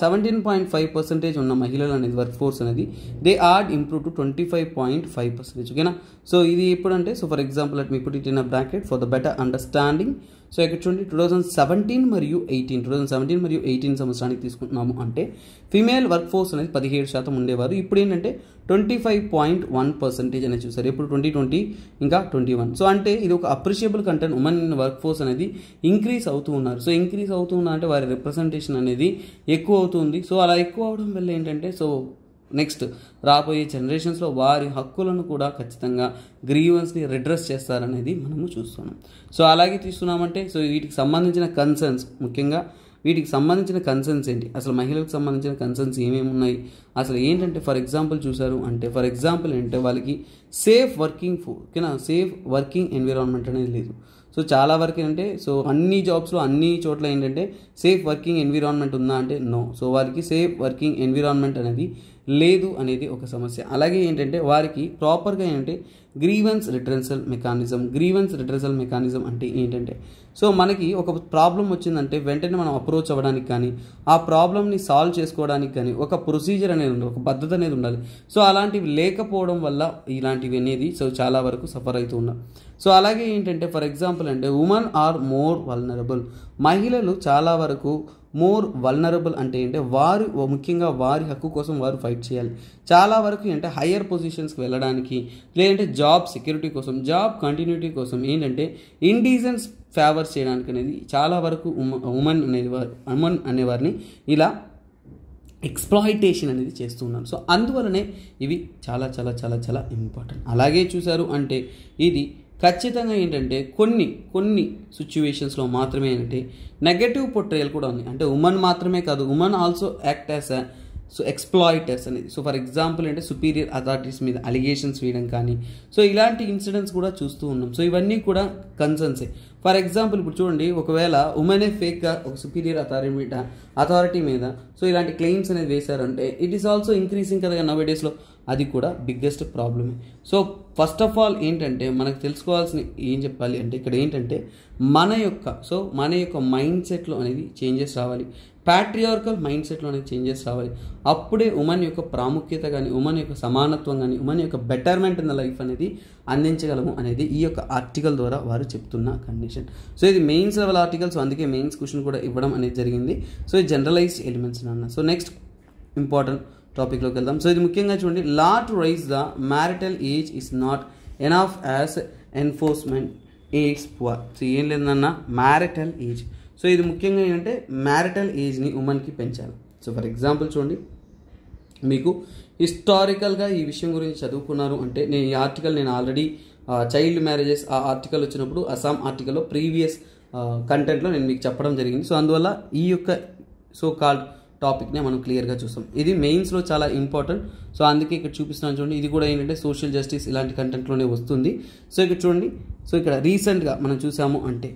సెవెంటీన్ పాయింట్ ఫైవ్ పర్సెంటేజ్ ఉన్న మహిళలు అనేది వర్క్ ఫోర్స్ అనేది they are improve to twenty five point five percentage ఓకేనా సో ఇది ఎప్పుడంటే so for example at me ఇప్పుడు it in a bracket for the better understanding so ఇక్కడ చూడండి టూ థౌజండ్ సెవెంటీన్ మరియు ఎయిటీన్ టూ థౌజండ్ సెవెంటీన్ మరియు eighteen సంవత్సరానికి తీసుకుంటున్నాము అంటే ఫీమేల్ వర్క్ ఫోర్స్ అనేది పదిహేడు శాతం ఉండేవారు ఇప్పుడు ఏంటంటే twenty five point one percentage అనేది చూసారు ఇప్పుడు ట్వంటీ ట్వంటీ ఇంకా ట్వంటీ వన్ సో అంటే ఇది ఒక appreciable content women work force అనేది ఇంక్రీస్ అవుతూ ఉన్నారు సో ఇంక్రీస్ అవుతూ ఉన్నారంటే వారి రిప్రజెంటేషన్ అనేది ఎక్కువ అవుతుంది సో అలా ఎక్కువ అవడం వల్ల ఏంటంటే సో నెక్స్ట్ రాబోయే జనరేషన్స్లో వారి హక్కులను కూడా ఖచ్చితంగా గ్రీవెన్స్ని రిడ్రెస్ చేస్తారనేది మనము చూస్తున్నాం సో అలాగే తీసుకున్నామంటే సో వీటికి సంబంధించిన కన్సర్న్స్ ముఖ్యంగా వీటికి సంబంధించిన కన్సర్న్స్ ఏంటి అసలు మహిళలకు సంబంధించిన కన్సర్న్స్ ఏమేమి ఉన్నాయి అసలు ఏంటంటే ఫర్ ఎగ్జాంపుల్ చూశారు అంటే ఫర్ ఎగ్జాంపుల్ ఏంటంటే వాళ్ళకి safe working food safe working environment అనేది లేదు సో చాలా వరకు ఏంటంటే సో అన్ని జాబ్స్లో అన్ని చోట్ల ఏంటంటే సేఫ్ వర్కింగ్ ఎన్విరాన్మెంట్ ఉందా అంటే నో సో వారికి సేఫ్ వర్కింగ్ ఎన్విరాన్మెంట్ అనేది లేదు అనేది ఒక సమస్య అలాగే ఏంటంటే వారికి ప్రాపర్గా ఏంటంటే grievance redressal mechanism grievance redressal mechanism అంటే ఏంటంటే సో మనకి ఒక ప్రాబ్లం వచ్చిందంటే వెంటనే మనం అప్రోచ్ అవ్వడానికి కానీ ఆ ప్రాబ్లమ్ని సాల్వ్ చేసుకోవడానికి కానీ ఒక ప్రొసీజర్ అనేది ఉండాలి ఒక పద్ధతి అనేది ఉండాలి సో అలాంటివి లేకపోవడం వల్ల ఇలాంటివి అనేది సో చాలా వరకు సఫర్ అవుతూ ఉన్నాం సో అలాగే ఏంటంటే ఫర్ ఎగ్జాంపుల్ అంటే ఉమెన్ ఆర్ మోర్ వల్నరబుల్ మహిళలు చాలా వరకు మోర్ వల్నరబుల్ అంటే ఏంటంటే వారు ముఖ్యంగా వారి హక్కు కోసం వారు ఫైట్ చేయాలి చాలా వరకు అంటే హయ్యర్ పొజిషన్స్కి వెళ్ళడానికి లేదంటే జాబ్ సెక్యూరిటీ కోసం జాబ్ కంటిన్యూటీ కోసం ఏంటంటే ఇండిజన్స్ ఫేవర్ చేయడానికి అనేది చాలా వరకు ఉమెన్ అనేది ఉమెన్ అనేవారిని ఇలా ఎక్స్ప్లాయిటేషన్ అనేది చేస్తూ ఉన్నాను సో అందువలనే ఇవి చాలా చాలా చాలా చాలా ఇంపార్టెంట్ అలాగే చూశారు అంటే ఇది ఖచ్చితంగా ఏంటంటే కొన్ని కొన్ని సిచ్యువేషన్స్లో మాత్రమే ఏంటంటే నెగటివ్ పొట్రేయల్ కూడా ఉంది అంటే ఉమెన్ మాత్రమే కాదు women also act a so exploiters అనేది సో ఫర్ ఎగ్జాంపుల్ అంటే సుపీరియర్ అథారిటీస్ మీద అలిగేషన్స్ వేయడం కానీ సో ఇలాంటి ఇన్సిడెంట్స్ కూడా చూస్తూ ఉన్నాం సో ఇవన్నీ కూడా కన్సర్న్సే ఫర్ ఎగ్జాంపుల్ ఇప్పుడు చూడండి ఒకవేళ ఉమెనే ఫేక్గా ఒక సుపీరియర్ అథారిటీ మీద అథారిటీ మీద సో ఇలాంటి క్లెయిమ్స్ అనేది వేశారంటే ఇట్ ఈస్ ఆల్సో ఇంక్రీసింగ్ కదా నవ్ డేస్లో అది కూడా బిగ్గెస్ట్ ప్రాబ్లమే సో ఫస్ట్ ఆఫ్ ఆల్ ఏంటంటే మనకు తెలుసుకోవాల్సిన ఏం చెప్పాలి అంటే ఇక్కడ ఏంటంటే మన యొక్క సో మన యొక్క మైండ్ సెట్లో అనేది చేంజెస్ రావాలి ప్యాట్రియార్కల్ మైండ్ సెట్లో అనేది చేంజెస్ రావాలి అప్పుడే ఉమెన్ యొక్క ప్రాముఖ్యత కానీ ఉమెన్ యొక్క సమానత్వం కానీ ఉమెన్ యొక్క బెటర్మెంట్ ఇన్ ద లైఫ్ అనేది అందించగలము అనేది ఈ యొక్క ఆర్టికల్ ద్వారా వారు చెప్తున్న కండిషన్ సో ఇది మెయిన్స్ లెవెల్ ఆర్టికల్ సో అందుకే మెయిన్స్ క్వశ్చన్ కూడా ఇవ్వడం అనేది జరిగింది సో ఇది జనరలైజ్డ్ ఎలిమెంట్స్ అన్న సో నెక్స్ట్ ఇంపార్టెంట్ టాపిక్లోకి వెళ్దాం సో ఇది ముఖ్యంగా చూడండి law to rise the marital age is not enough as enforcement age poor so ఏం లేదన్న మ్యారిటల్ ఏజ్ సో ఇది ముఖ్యంగా ఏంటంటే మ్యారిటల్ ఏజ్ని ఉమెన్కి పెంచాలి సో ఫర్ ఎగ్జాంపుల్ చూడండి మీకు హిస్టారికల్గా ఈ విషయం గురించి చదువుకున్నారు అంటే నేను ఈ ఆర్టికల్ నేను ఆల్రెడీ చైల్డ్ మ్యారేజెస్ ఆ ఆర్టికల్ వచ్చినప్పుడు అస్సాం ఆర్టికల్లో ప్రీవియస్ కంటెంట్లో నేను మీకు చెప్పడం జరిగింది సో అందువల్ల ఈ యొక్క సో కాల్డ్ టాపిక్నే మనం క్లియర్గా చూస్తాం ఇది మెయిన్స్లో చాలా ఇంపార్టెంట్ సో అందుకే ఇక్కడ చూపిస్తున్నాను చూడండి ఇది కూడా ఏంటంటే సోషల్ జస్టిస్ ఇలాంటి కంటెంట్లోనే వస్తుంది సో ఇక్కడ చూడండి సో ఇక్కడ రీసెంట్గా మనం చూసాము అంటే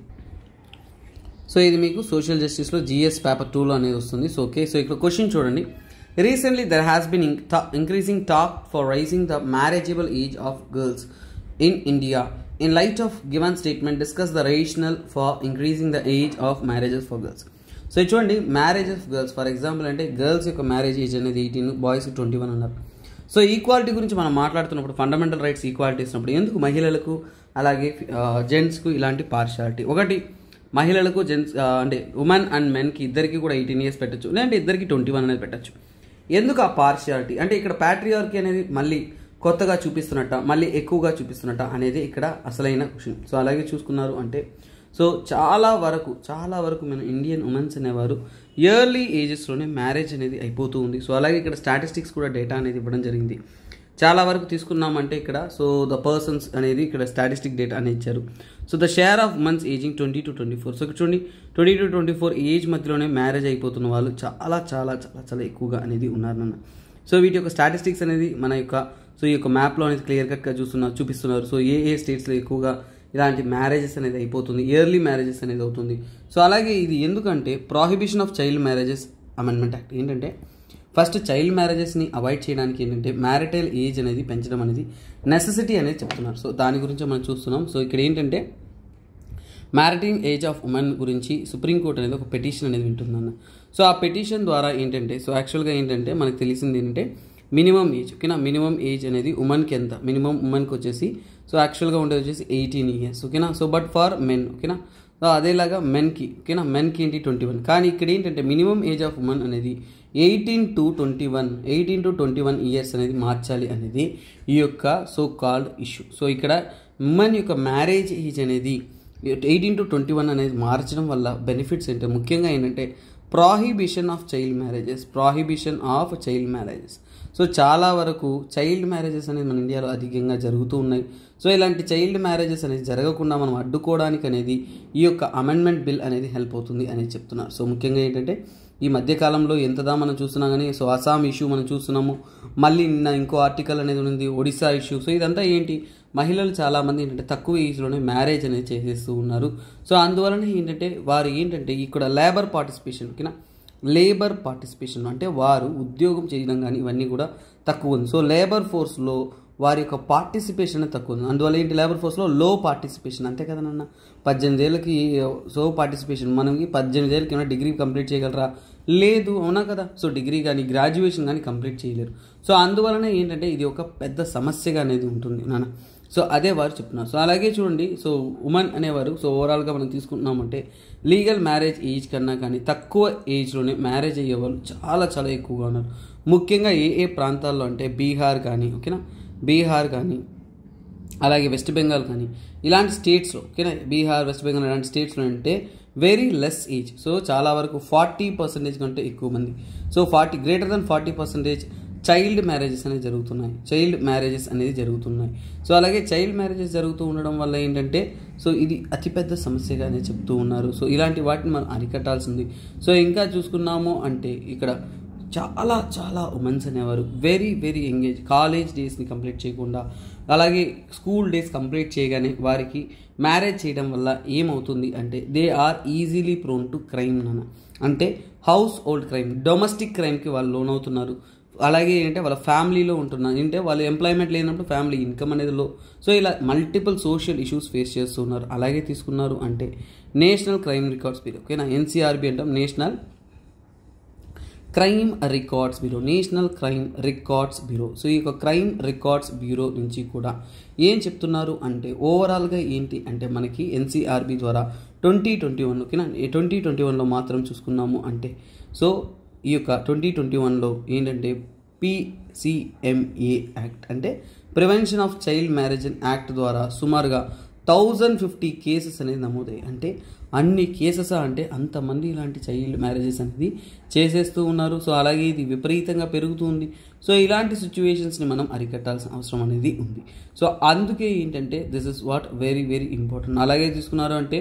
సో ఇది మీకు సోషల్ జస్టిస్లో జిఎస్ పేపర్ టూలో అనేది వస్తుంది సో ఓకే సో ఇక్కడ క్వశ్చన్ చూడండి recently there has been increasing talk for raising the marriageable age of girls in India in light of given statement discuss the rationale for increasing the age of marriages for girls so చూడండి marriage of girls for example అంటే girls యొక్క marriage age అనేది eighteen boys twenty one అన్నారు so equality గురించి మనం మాట్లాడుతున్నప్పుడు fundamental rights equality ఇస్తున్నప్పుడు ఎందుకు మహిళలకు అలాగే జెంట్స్కు ఇలాంటి పార్షాలిటీ ఒకటి మహిళలకు జెంట్స్ అంటే ఉమెన్ అండ్ మెన్కి ఇద్దరికి కూడా ఎయిటీన్ ఇయర్స్ పెట్టచ్చు లేదంటే ఇద్దరికి ట్వంటీ వన్ అనేది పెట్టచ్చు ఎందుకు ఆ పార్షియాలిటీ అంటే ఇక్కడ ప్యాట్రియార్కి అనేది మళ్ళీ కొత్తగా చూపిస్తున్నట్ట మళ్ళీ ఎక్కువగా చూపిస్తున్నట్ట అనేది ఇక్కడ అసలైన క్వశ్చన్ సో అలాగే చూసుకున్నారు అంటే సో చాలా వరకు చాలా వరకు మన ఇండియన్ ఉమెన్స్ అనేవారు ఇయర్లీ ఏజెస్లోనే మ్యారేజ్ అనేది అయిపోతూ ఉంది సో అలాగే ఇక్కడ స్టాటిస్టిక్స్ కూడా డేటా అనేది ఇవ్వడం జరిగింది చాలా వరకు తీసుకున్నామంటే ఇక్కడ సో ద పర్సన్స్ అనేది ఇక్కడ స్టాటిస్టిక్ డేటా అనేది ఇచ్చారు so the share of months ageing twenty two twenty four so చూడండి twenty two twenty four age మధ్యలోనే మ్యారేజ్ అయిపోతున్న వాళ్ళు చాలా చాలా చాలా చాలా ఎక్కువగా అనేది ఉన్నారు సో వీటి యొక్క స్టాటిస్టిక్స్ అనేది మన యొక్క సో ఈ యొక్క మ్యాప్లో అనేది క్లియర్ కట్గా చూస్తున్నారు చూపిస్తున్నారు సో ఏ ఏ స్టేట్స్లో ఎక్కువగా ఇలాంటి మ్యారేజెస్ అనేది అయిపోతుంది ఇయర్లీ మ్యారేజెస్ అనేది అవుతుంది సో అలాగే ఇది ఎందుకంటే prohibition of child marriages amendment act ఏంటంటే ఫస్ట్ చైల్డ్ మ్యారేజెస్ని అవాయిడ్ చేయడానికి ఏంటంటే మ్యారిటైల్ ఏజ్ అనేది పెంచడం అనేది నెసెసిటీ అనేది చెప్తున్నారు సో దాని గురించి మనం చూస్తున్నాం సో ఇక్కడ ఏంటంటే మ్యారిటింగ్ ఏజ్ ఆఫ్ ఉమెన్ గురించి సుప్రీంకోర్టు అనేది ఒక పిటిషన్ అనేది వింటుందన్న సో ఆ పిటిషన్ ద్వారా ఏంటంటే సో యాక్చువల్గా ఏంటంటే మనకు తెలిసింది ఏంటంటే మినిమం ఏజ్ ఓకేనా మినిమం ఏజ్ అనేది ఉమెన్కి ఎంత మినిమం ఉమెన్కి వచ్చేసి సో యాక్చువల్గా ఉండేది వచ్చేసి ఎయిటీన్ ఇయర్స్ ఓకేనా సో బట్ ఫార్ మెన్ ఓకేనా సో అదేలాగా మెన్కి ఓకేనా మెన్కి ఏంటి ట్వంటీ వన్ కానీ ఇక్కడ ఏంటంటే మినిమం ఏజ్ ఆఫ్ ఉమెన్ అనేది eighteen to twenty one eighteen to twenty one years అనేది మార్చాలి అనేది ఈ యొక్క సో కాల్డ్ ఇష్యూ సో ఇక్కడ ఉమెన్ యొక్క మ్యారేజ్ ఏజ్ అనేది ఎయిటీన్ టు ట్వంటీ వన్ అనేది మార్చడం వల్ల బెనిఫిట్స్ ఏంటంటే ముఖ్యంగా ఏంటంటే prohibition of child marriages prohibition of child marriages so చాలా వరకు చైల్డ్ మ్యారేజెస్ అనేది మన ఇండియాలో అధికంగా జరుగుతూ ఉన్నాయి సో ఇలాంటి చైల్డ్ మ్యారేజెస్ అనేది జరగకుండా మనం అడ్డుకోవడానికి అనేది ఈ యొక్క అమెండ్మెంట్ బిల్ అనేది హెల్ప్ అవుతుంది అనేది చెప్తున్నారు సో ముఖ్యంగా ఏంటంటే ఈ మధ్యకాలంలో ఎంతదా మనం చూస్తున్నాం కానీ సో అస్సాం ఇష్యూ మనం చూస్తున్నాము మళ్ళీ నిన్న ఇంకో ఆర్టికల్ అనేది ఉంది ఒడిశా ఇష్యూ సో ఇదంతా ఏంటి మహిళలు చాలామంది ఏంటంటే తక్కువ ఏజ్లోనే మ్యారేజ్ అనేది చేసేస్తూ ఉన్నారు సో అందువలన ఏంటంటే వారు ఏంటంటే ఇక్కడ లేబర్ పార్టిసిపేషన్ ఓకేనా లేబర్ పార్టిసిపేషన్ అంటే వారు ఉద్యోగం చేయడం కానీ ఇవన్నీ కూడా తక్కువ ఉంది సో లేబర్ ఫోర్స్లో వారి యొక్క పార్టిసిపేషన్ తక్కువ ఉంది అందువల్ల ఏంటి లేబర్ ఫోర్స్లో లో పార్టిసిపేషన్ అంతే కదా నాన్న పద్దెనిమిది ఏళ్ళకి సో పార్టిసిపేషన్ మనకి పద్దెనిమిది ఏళ్ళకి ఏమైనా డిగ్రీ కంప్లీట్ చేయగలరా లేదు అవునా కదా సో డిగ్రీ కానీ గ్రాడ్యుయేషన్ కానీ కంప్లీట్ చేయలేరు సో అందువలన ఏంటంటే ఇది ఒక పెద్ద సమస్యగా అనేది ఉంటుంది నాన్న సో అదే వారు చెప్తున్నారు సో అలాగే చూడండి సో ఉమెన్ అనేవారు సో ఓవరాల్గా మనం తీసుకుంటున్నామంటే లీగల్ మ్యారేజ్ ఏజ్ కన్నా కానీ తక్కువ ఏజ్లోనే మ్యారేజ్ అయ్యేవాళ్ళు చాలా చాలా ఎక్కువగా ఉన్నారు ముఖ్యంగా ఏ ఏ ప్రాంతాల్లో అంటే బీహార్ కానీ ఓకేనా బీహార్ కానీ అలాగే వెస్ట్ బెంగాల్ కానీ ఇలాంటి స్టేట్స్లో ఓకేనా బీహార్ వెస్ట్ బెంగాల్ ఇలాంటి స్టేట్స్లో అంటే వెరీ లెస్ ఏజ్ సో చాలా వరకు ఫార్టీ పర్సెంటేజ్ కంటే ఎక్కువ మంది so forty greater than forty percentage child marriages అనేవి జరుగుతున్నాయి చైల్డ్ మ్యారేజెస్ అనేది జరుగుతున్నాయి సో అలాగే చైల్డ్ మ్యారేజెస్ జరుగుతూ ఉండడం వల్ల ఏంటంటే సో ఇది అతిపెద్ద సమస్యగా అనేది చెప్తూ ఉన్నారు సో ఇలాంటి వాటిని మనం అరికట్టాల్సింది సో ఇంకా చూసుకున్నాము అంటే ఇక్కడ చాలా చాలా ఉమెన్స్ అనేవారు వెరీ వెరీ ఎంగేజ్ కాలేజ్ డేస్ని కంప్లీట్ చేయకుండా అలాగే స్కూల్ డేస్ కంప్లీట్ చేయగానే వారికి మ్యారేజ్ చేయడం వల్ల ఏమవుతుంది అంటే they are easily prone to crime నాన్న అంటే హౌస్ హోల్డ్ క్రైమ్ డొమెస్టిక్ క్రైమ్కి వాళ్ళు లోన్ అవుతున్నారు అలాగే ఏంటంటే వాళ్ళ ఫ్యామిలీలో ఉంటున్నారు అంటే వాళ్ళు ఎంప్లాయ్మెంట్ లేనప్పుడు ఫ్యామిలీ ఇన్కమ్ అనేది లో సో ఇలా మల్టిపుల్ సోషల్ ఇష్యూస్ ఫేస్ చేస్తున్నారు అలాగే తీసుకున్నారు అంటే నేషనల్ క్రైమ్ రికార్డ్స్ మీరు ఓకేనా ఎన్సీఆర్బి అంటాం national crime records bureau national crime records bureau so ఈ యొక్క క్రైమ్ రికార్డ్స్ బ్యూరో నుంచి కూడా ఏం చెప్తున్నారు అంటే ఓవరాల్గా ఏంటి అంటే మనకి ఎన్సీఆర్బి ద్వారా ట్వంటీ ట్వంటీ వన్కి ట్వంటీ ట్వంటీ వన్లో మాత్రం చూసుకున్నాము అంటే సో ఈ యొక్క ట్వంటీ ట్వంటీ వన్లో ఏంటంటే పిసిఎంఏ యాక్ట్ అంటే prevention of child marriage act ద్వారా సుమారుగా థౌజండ్ ఫిఫ్టీ కేసెస్ అనేది నమోదాయి అంటే అన్ని కేసెస్ అంటే అంతమంది ఇలాంటి చైల్డ్ మ్యారేజెస్ అనేది చేసేస్తూ ఉన్నారు సో అలాగే ఇది విపరీతంగా పెరుగుతుంది సో ఇలాంటి సిచ్యువేషన్స్ని మనం అరికట్టాల్సిన అవసరం అనేది ఉంది సో అందుకే ఏంటంటే this is what very very important అలాగే తీసుకున్నారు అంటే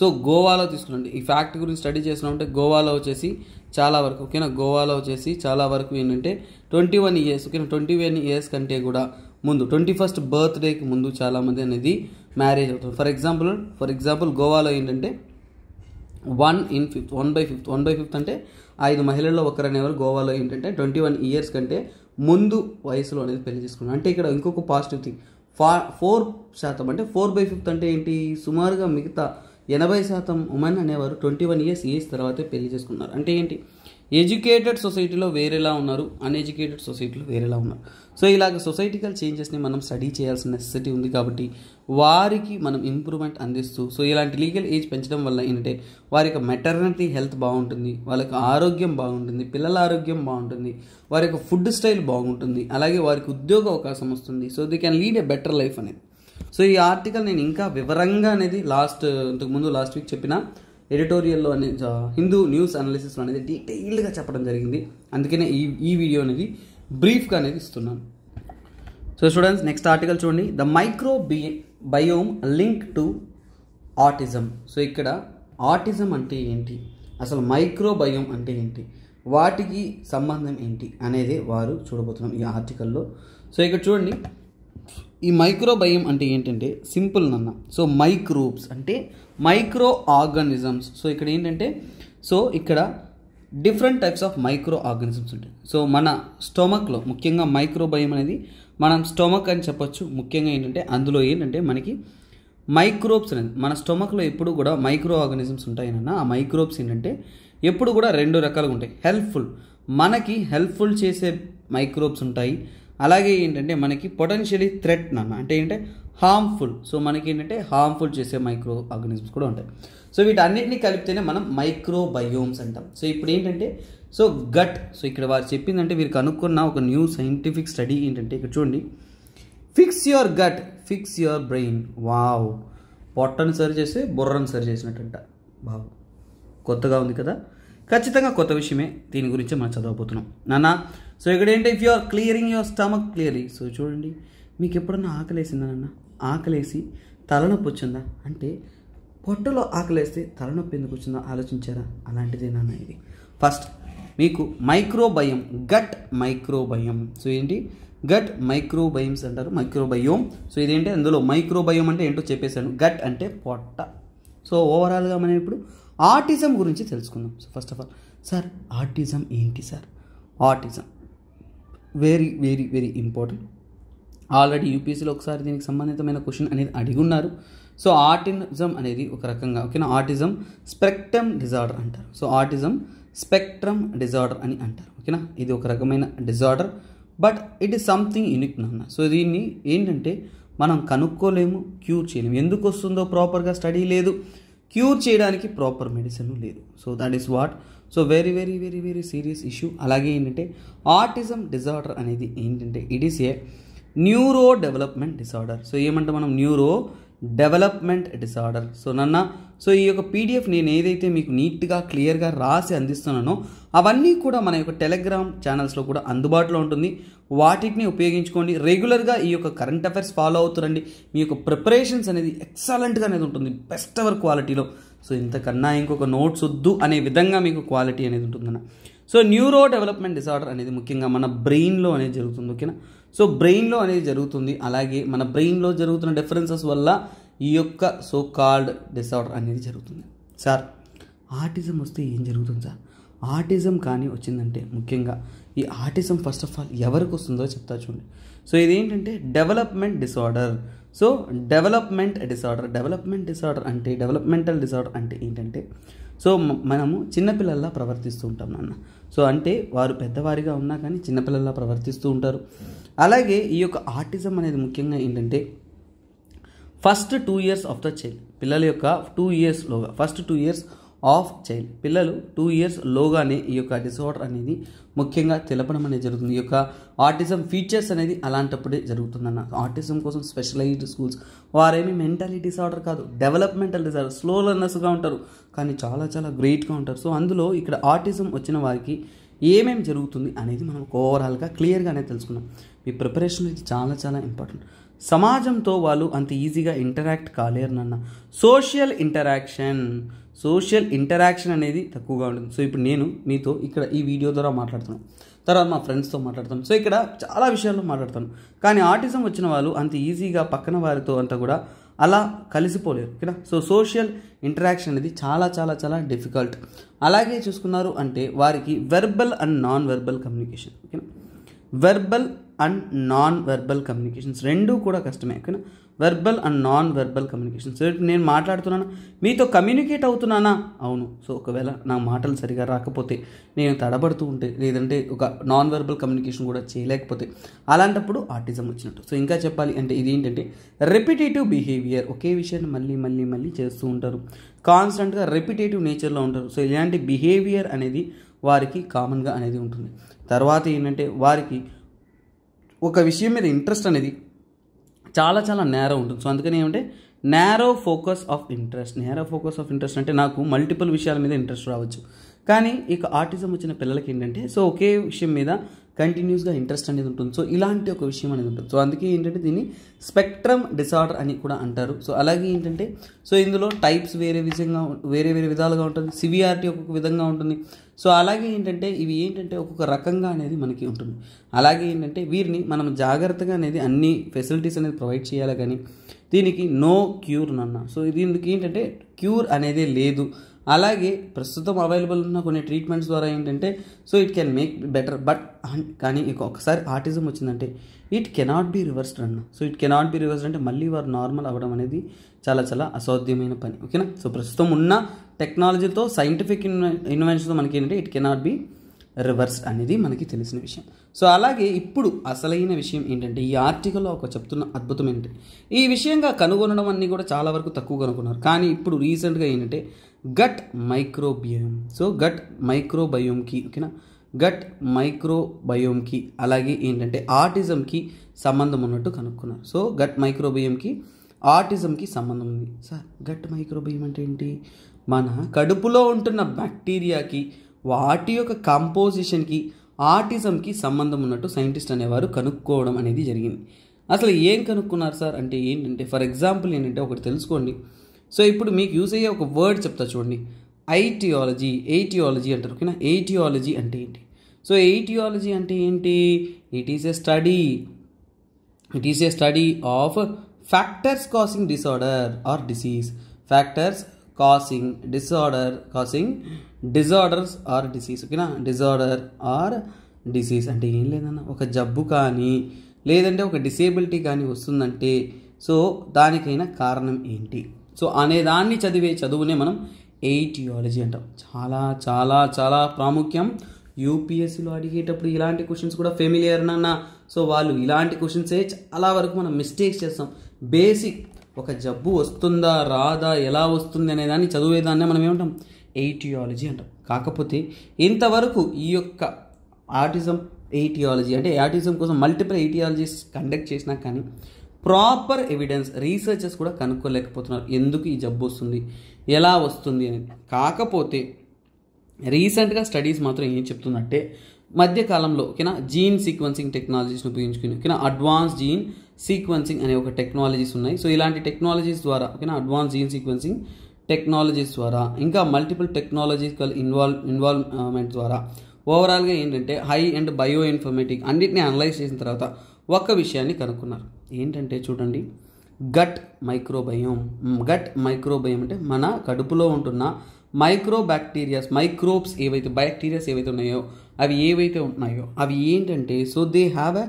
సో గోవాలో తీసుకున్నాండి ఈ ఫ్యాక్ట్ గురించి స్టడీ చేసినామంటే గోవాలో వచ్చేసి చాలా వరకు ఓకేనా గోవాలో వచ్చేసి చాలా వరకు ఏంటంటే ట్వంటీ వన్ ఇయర్స్ ఓకేనా ట్వంటీ వన్ ఇయర్స్ కంటే కూడా ముందు ట్వంటీ ఫస్ట్ బర్త్డేకి ముందు చాలామంది అనేది మ్యారేజ్ అవుతుంది ఫర్ ఎగ్జాంపుల్ ఫర్ ఎగ్జాంపుల్ గోవాలో ఏంటంటే one in fifth one by fifth one by fifth అంటే ఐదు మహిళల్లో ఒకరు అనేవారు గోవాలో ఏంటంటే ట్వంటీ వన్ ఇయర్స్ కంటే ముందు వయసులో అనేది పెళ్లి చేసుకున్నారు అంటే ఇక్కడ ఇంకొక పాజిటివ్ థింగ్ ఫా ఫోర్ శాతం అంటే ఫోర్ బై ఫిఫ్త్ అంటే ఏంటి సుమారుగా మిగతా ఎనభై శాతం ఉమెన్ అనేవారు ట్వంటీ వన్ ఇయర్స్ ఏజ్ తర్వాతే పెళ్లి చేసుకున్నారు అంటే ఏంటి ఎడ్యుకేటెడ్ సొసైటీలో వేరేలా ఉన్నారు అన్ఎడ్యుకేటెడ్ సొసైటీలో వేరేలా ఉన్నారు సో ఇలాగ సొసైటికల్ చేంజెస్ని మనం స్టడీ చేయాల్సిన నెసెసిటీ ఉంది కాబట్టి వారికి మనం ఇంప్రూవ్మెంట్ అందిస్తూ సో ఇలాంటి లీగల్ ఏజ్ పెంచడం వల్ల ఏంటంటే వారి యొక్క మెటర్నిటీ హెల్త్ బాగుంటుంది వాళ్ళకి ఆరోగ్యం బాగుంటుంది పిల్లల ఆరోగ్యం బాగుంటుంది వారి యొక్క ఫుడ్ స్టైల్ బాగుంటుంది అలాగే వారికి ఉద్యోగ అవకాశం వస్తుంది so they can lead a better life అనేది సో ఈ ఆర్టికల్ నేను ఇంకా వివరంగా అనేది లాస్ట్ ఇంతకుముందు లాస్ట్ వీక్ చెప్పిన ఎడిటోరియల్లో అనే హిందూ న్యూస్ అనాలిసిస్లో అనేది డీటెయిల్డ్గా చెప్పడం జరిగింది అందుకనే ఈ ఈ వీడియో అనేది బ్రీఫ్గా అనేది ఇస్తున్నాను సో స్టూడెంట్స్ నెక్స్ట్ ఆర్టికల్ చూడండి the microbiome link to autism so ఇక్కడ ఆటిజం అంటే ఏంటి అసలు మైక్రోబయోమ్ అంటే ఏంటి వాటికి సంబంధం ఏంటి అనేది వారు చూడబోతున్నాం ఈ ఆర్టికల్లో సో ఇక్కడ చూడండి ఈ మైక్రోబయం అంటే ఏంటంటే సింపుల్ నన్న సో మైక్రోబ్స్ అంటే మైక్రో ఆర్గానిజమ్స్ సో ఇక్కడ ఏంటంటే సో ఇక్కడ different types of microorganisms ఉంటాయి సో మన స్టొమక్లో ముఖ్యంగా మైక్రోబయం అనేది మనం స్టొమక్ అని చెప్పొచ్చు ముఖ్యంగా ఏంటంటే అందులో ఏంటంటే మనకి మైక్రోబ్స్ అనేది మన స్టొమక్లో ఎప్పుడు కూడా మైక్రో ఆర్గానిజమ్స్ ఉంటాయనన్నా ఆ మైక్రోబ్స్ ఏంటంటే ఎప్పుడు కూడా రెండు రకాలుగా ఉంటాయి హెల్ప్ఫుల్ మనకి హెల్ప్ఫుల్ చేసే మైక్రోబ్స్ ఉంటాయి అలాగే ఏంటంటే మనకి పొటెన్షియలీ థ్రెట్ అన్న అంటే ఏంటంటే హార్మ్ఫుల్ సో మనకి ఏంటంటే హార్మ్ఫుల్ చేసే మైక్రో ఆర్గానిజమ్స్ కూడా ఉంటాయి సో వీటన్నిటిని కలిపితేనే మనం మైక్రోబయోమ్స్ అంటాం సో ఇప్పుడు ఏంటంటే సో గట్ సో ఇక్కడ వారు చెప్పిందంటే వీరు కనుక్కున్న ఒక న్యూ సైంటిఫిక్ స్టడీ ఏంటంటే ఇక్కడ చూడండి fix your gut fix your brain wow పొట్టను సరి చేస్తే బుర్రను సరి చేసినట్టు బావు కొత్తగా ఉంది కదా ఖచ్చితంగా కొత్త విషయమే దీని గురించి మనం చదవబోతున్నాం నాన్న సో ఇక్కడ ఏంటి if you are clearing your stomach clearly so చూడండి మీకు ఎప్పుడన్నా ఆకలేసిందా నాన్న ఆకలేసి తలనొప్పి వచ్చిందా అంటే పొట్టలో ఆకలేస్తే తలనొప్పి ఎందుకు వచ్చిందో ఆలోచించారా నాన్న ఇది ఫస్ట్ మీకు మైక్రోబయం గట్ మైక్రోబయం సో ఏంటి గట్ మైక్రోబయమ్స్ అంటారు మైక్రోబయోమ్ సో ఇదేంటి అందులో మైక్రోబయోమ్ అంటే ఏంటో చెప్పేశాను గట్ అంటే పొట్ట సో ఓవరాల్గా మనం ఇప్పుడు ఆర్టిజం గురించి తెలుసుకుందాం so first of all sir autism ఏంటి sir autism very very very important already యూపీఎస్సీలో ఒకసారి దీనికి సంబంధితమైన క్వశ్చన్ అనేది అడిగి ఉన్నారు సో ఆర్టిజం అనేది ఒక రకంగా ఓకేనా ఆర్టిజం స్పెక్ట్రమ్ డిజార్డర్ అంటారు సో ఆర్టిజం స్పెక్ట్రమ్ డిజార్డర్ అని అంటారు ఓకేనా ఇది ఒక రకమైన disorder but it is something unique నాన్న సో దీన్ని ఏంటంటే మనం కనుక్కోలేము క్యూర్ చేయలేము ఎందుకు వస్తుందో ప్రాపర్గా స్టడీ లేదు క్యూర్ చేయడానికి ప్రాపర్ మెడిసిన్ లేదు so that is what so very very very very serious issue అలాగే ఏంటంటే ఆర్టిజం డిజార్డర్ అనేది ఏంటంటే it is a neuro development disorder so ఏమంటే మనం న్యూరో డెవలప్మెంట్ డిసార్డర్ సో నన్న సో ఈ యొక్క పీడిఎఫ్ నేను ఏదైతే మీకు నీట్గా క్లియర్గా రాసి అందిస్తున్నానో అవన్నీ కూడా మన యొక్క టెలిగ్రామ్ ఛానల్స్లో కూడా అందుబాటులో ఉంటుంది వాటిని ఉపయోగించుకోండి రెగ్యులర్గా ఈ యొక్క కరెంట్ అఫైర్స్ ఫాలో అవుతారండి మీ యొక్క ప్రిపరేషన్స్ అనేది ఎక్సలెంట్గా అనేది ఉంటుంది బెస్ట్ అవర్ క్వాలిటీలో సో ఇంతకన్నా ఇంకొక నోట్స్ వద్దు అనే విధంగా మీకు క్వాలిటీ అనేది ఉంటుందన్న సో న్యూరో డెవలప్మెంట్ డిసార్డర్ అనేది ముఖ్యంగా మన బ్రెయిన్లో అనేది జరుగుతుంది ఓకేనా సో బ్రెయిన్లో అనేది జరుగుతుంది అలాగే మన బ్రెయిన్లో జరుగుతున్న డిఫరెన్సెస్ వల్ల ఈ యొక్క సో కాల్డ్ డిసార్డర్ అనేది జరుగుతుంది సార్ ఆర్టిజం వస్తే ఏం జరుగుతుంది సార్ ఆర్టిజం కానీ వచ్చిందంటే ముఖ్యంగా ఈ ఆర్టిజం ఫస్ట్ ఆఫ్ ఆల్ ఎవరికి వస్తుందో చెప్తా చూడండి సో ఇదేంటంటే development disorder so development disorder development disorder అంటే డెవలప్మెంటల్ డిసార్డర్ అంటే ఏంటంటే సో మనము చిన్నపిల్లల్లా ప్రవర్తిస్తూ ఉంటాం నాన్న సో అంటే వారు పెద్దవారిగా ఉన్నా కానీ చిన్నపిల్లల్లా ప్రవర్తిస్తూ ఉంటారు అలాగే ఈ యొక్క ఆర్టిజం అనేది ముఖ్యంగా ఏంటంటే first two years of the child పిల్లల యొక్క టూ ఇయర్స్లో first two years of child పిల్లలు టూ ఇయర్స్ లోగానే ఈ యొక్క డిసార్డర్ అనేది ముఖ్యంగా తెలపడం అనేది జరుగుతుంది ఈ యొక్క ఆర్టిజం ఫీచర్స్ అనేది అలాంటప్పుడే జరుగుతుందన్న ఆర్టిజం కోసం స్పెషలైజ్డ్ స్కూల్స్ వారేమి మెంటలీ డిసార్డర్ కాదు డెవలప్మెంటల్ డిసార్డర్ స్లో లర్నర్స్గా ఉంటారు కానీ చాలా చాలా గ్రేట్గా ఉంటారు సో అందులో ఇక్కడ ఆర్టిజం వచ్చిన వారికి ఏమేమి జరుగుతుంది అనేది మనం ఓవరాల్గా క్లియర్గానే తెలుసుకున్నాం మీ ప్రిపరేషన్ అనేది చాలా చాలా ఇంపార్టెంట్ సమాజంతో వాళ్ళు అంత ఈజీగా ఇంటరాక్ట్ కాలేరు నాన్న సోషల్ ఇంటరాక్షన్ సోషల్ ఇంటరాక్షన్ అనేది తక్కువగా ఉంటుంది సో ఇప్పుడు నేను మీతో ఇక్కడ ఈ వీడియో ద్వారా మాట్లాడుతున్నాను తర్వాత మా ఫ్రెండ్స్తో మాట్లాడతాను సో ఇక్కడ చాలా విషయాల్లో మాట్లాడతాను కానీ ఆర్టిజం వచ్చిన వాళ్ళు అంత ఈజీగా పక్కన వారితో అంతా కూడా అలా కలిసిపోలేరు ఓకేనా సో సోషల్ ఇంటరాక్షన్ అనేది చాలా చాలా చాలా డిఫికల్ట్ అలాగే చూసుకున్నారు అంటే వారికి verbal and non verbal communication ఓకేనా verbal and non verbal communications రెండూ కూడా కష్టమే ఓకేనా verbal and non verbal communications నేను మాట్లాడుతున్నానా మీతో కమ్యూనికేట్ అవుతున్నానా అవును సో ఒకవేళ నా మాటలు సరిగా రాకపోతే నేను తడబడుతూ ఉంటే లేదంటే ఒక నాన్ వెర్బల్ కమ్యూనికేషన్ కూడా చేయలేకపోతే అలాంటప్పుడు ఆర్టిజం వచ్చినట్టు సో ఇంకా చెప్పాలి అంటే ఇది ఏంటంటే రెపిటేటివ్ బిహేవియర్ ఒకే విషయాన్ని మళ్ళీ మళ్ళీ మళ్ళీ చేస్తూ ఉంటారు కాన్స్టెంట్గా రెపిటేటివ్ నేచర్లో ఉంటారు సో ఇలాంటి బిహేవియర్ అనేది వారికి కామన్గా అనేది ఉంటుంది తర్వాత ఏంటంటే వారికి ఒక విషయం మీద ఇంట్రెస్ట్ అనేది చాలా చాలా నేరో ఉంటుంది సో అందుకని ఏమంటే narrow focus of interest narrow focus of interest అంటే నాకు మల్టిపుల్ విషయాల మీద ఇంట్రెస్ట్ రావచ్చు కానీ ఇక ఆర్టిజం వచ్చిన పిల్లలకి ఏంటంటే సో ఒకే విషయం మీద కంటిన్యూస్గా ఇంట్రెస్ట్ అనేది ఉంటుంది సో ఇలాంటి ఒక విషయం అనేది ఉంటుంది సో అందుకే ఏంటంటే దీన్ని స్పెక్ట్రమ్ డిసార్డర్ అని కూడా అంటారు సో అలాగే ఏంటంటే సో ఇందులో టైప్స్ వేరే విధంగా వేరే వేరే విధాలుగా ఉంటుంది సివియారిటీ ఒక్కొక్క విధంగా ఉంటుంది సో అలాగే ఏంటంటే ఇవి ఏంటంటే ఒక్కొక్క రకంగా అనేది మనకి ఉంటుంది అలాగే ఏంటంటే వీరిని మనం జాగ్రత్తగా అనేది అన్ని ఫెసిలిటీస్ అనేది ప్రొవైడ్ చేయాలి కానీ దీనికి నో క్యూర్ నన్న సో దీనికి ఏంటంటే క్యూర్ అనేది లేదు అలాగే ప్రస్తుతం అవైలబుల్ ఉన్న కొన్ని ట్రీట్మెంట్స్ ద్వారా ఏంటంటే so it can make better but కానీ ఇక ఒకసారి ఆర్టిజం వచ్చిందంటే ఇట్ కెనాట్ బి రివర్స్డ్ అన్న so it cannot be reversed అంటే మళ్ళీ వారు నార్మల్ అవ్వడం అనేది చాలా చాలా అసాధ్యమైన పని ఓకేనా సో ప్రస్తుతం ఉన్న టెక్నాలజీతో సైంటిఫిక్ ఇన్వెన్షన్తో మనకి ఏంటంటే ఇట్ కెనాట్ బి రివర్స్ అనేది మనకి తెలిసిన విషయం సో అలాగే ఇప్పుడు అసలైన విషయం ఏంటంటే ఈ ఆర్టికల్లో ఒక చెప్తున్న అద్భుతం ఏంటంటే ఈ విషయంగా కనుగొనడం అన్నీ కూడా చాలా వరకు తక్కువ కనుక్కున్నారు కానీ ఇప్పుడు రీసెంట్గా ఏంటంటే గట్ మైక్రోబియోమ్ సో గట్ మైక్రోబయోమ్కి ఓకేనా గట్ మైక్రోబయోమ్కి అలాగే ఏంటంటే ఆర్టిజంకి సంబంధం ఉన్నట్టు కనుక్కున్నారు సో గట్ మైక్రోబియంకి ఆర్టిజంకి సంబంధం ఉంది సార్ గట్ మైక్రోబియం అంటే ఏంటి మన కడుపులో ఉంటున్న బ్యాక్టీరియాకి వాటి యొక్క కంపోజిషన్కి ఆర్టిజంకి సంబంధం ఉన్నట్టు సైంటిస్ట్ అనేవారు కనుక్కోవడం అనేది జరిగింది అసలు ఏం కనుక్కున్నారు సార్ అంటే ఏంటంటే ఫర్ ఎగ్జాంపుల్ ఏంటంటే ఒకటి తెలుసుకోండి సో ఇప్పుడు మీకు యూజ్ అయ్యే ఒక వర్డ్ చెప్తా చూడండి ఐటియాలజీ ఎయిటియాలజీ అంటారు ఓకేనా ఎయిటియాలజీ అంటే ఏంటి సో ఎయిటియాలజీ అంటే ఏంటి it is a study it is a study of factors causing disorder or disease factors causing disorder causing disorders or disease ఓకేనా డిజార్డర్ ఆర్ డిసీజ్ అంటే ఏం లేదన్న ఒక జబ్బు కానీ లేదంటే ఒక డిసేబిలిటీ కానీ వస్తుందంటే సో దానికైనా కారణం ఏంటి సో అనేదాన్ని చదివే చదువునే మనం ఎయిటియాలజీ అంటాం చాలా చాలా చాలా ప్రాముఖ్యం యూపీఎస్సీలో అడిగేటప్పుడు ఇలాంటి క్వశ్చన్స్ కూడా ఫెమిలియర్ నాన్న సో వాళ్ళు ఇలాంటి క్వశ్చన్సే చాలా వరకు మనం మిస్టేక్స్ చేస్తాం బేసిక్ ఒక జబ్బు వస్తుందా రాదా ఎలా వస్తుంది దాన్ని చదివేదాన్నే మనం ఏమంటాం ఎయిటియాలజీ అంటాం కాకపోతే ఇంతవరకు ఈ యొక్క ఆర్టిజం ఎయిటియాలజీ అంటే ఆర్టిజం కోసం మల్టిపుల్ ఎయిటియాలజీస్ కండక్ట్ చేసినా కానీ ప్రాపర్ ఎవిడెన్స్ రీసెర్చర్స్ కూడా కనుక్కోలేకపోతున్నారు ఎందుకు ఈ జబ్బు వస్తుంది ఎలా వస్తుంది అని కాకపోతే రీసెంట్గా స్టడీస్ మాత్రం ఏం చెప్తుందంటే మధ్యకాలంలో ఓకేనా జీన్ సీక్వెన్సింగ్ టెక్నాలజీస్ని ఉపయోగించుకుని ఓకేనా అడ్వాన్స్ జీన్ సీక్వెన్సింగ్ అనే ఒక టెక్నాలజీస్ ఉన్నాయి సో ఇలాంటి టెక్నాలజీస్ ద్వారా ఓకేనా అడ్వాన్స్ జీన్ సీక్వెన్సింగ్ టెక్నాలజీస్ ద్వారా ఇంకా మల్టిపుల్ టెక్నాలజికల్ ఇన్వాల్వ్ ఇన్వాల్వ్మెంట్ ద్వారా ఓవరాల్గా ఏంటంటే హై అండ్ బయో ఇన్ఫర్మేటిక్ అన్నిటిని అనలైజ్ చేసిన తర్వాత ఒక్క విషయాన్ని కనుక్కున్నారు ఏంటంటే చూడండి గట్ మైక్రోబయోమ్ గట్ మైక్రోబయోమ్ అంటే మన కడుపులో ఉంటున్న మైక్రో బ్యాక్టీరియాస్ మైక్రోబ్స్ ఏవైతే బ్యాక్టీరియాస్ ఏవైతే ఉన్నాయో అవి ఏవైతే ఉన్నాయో అవి ఏంటంటే so they have a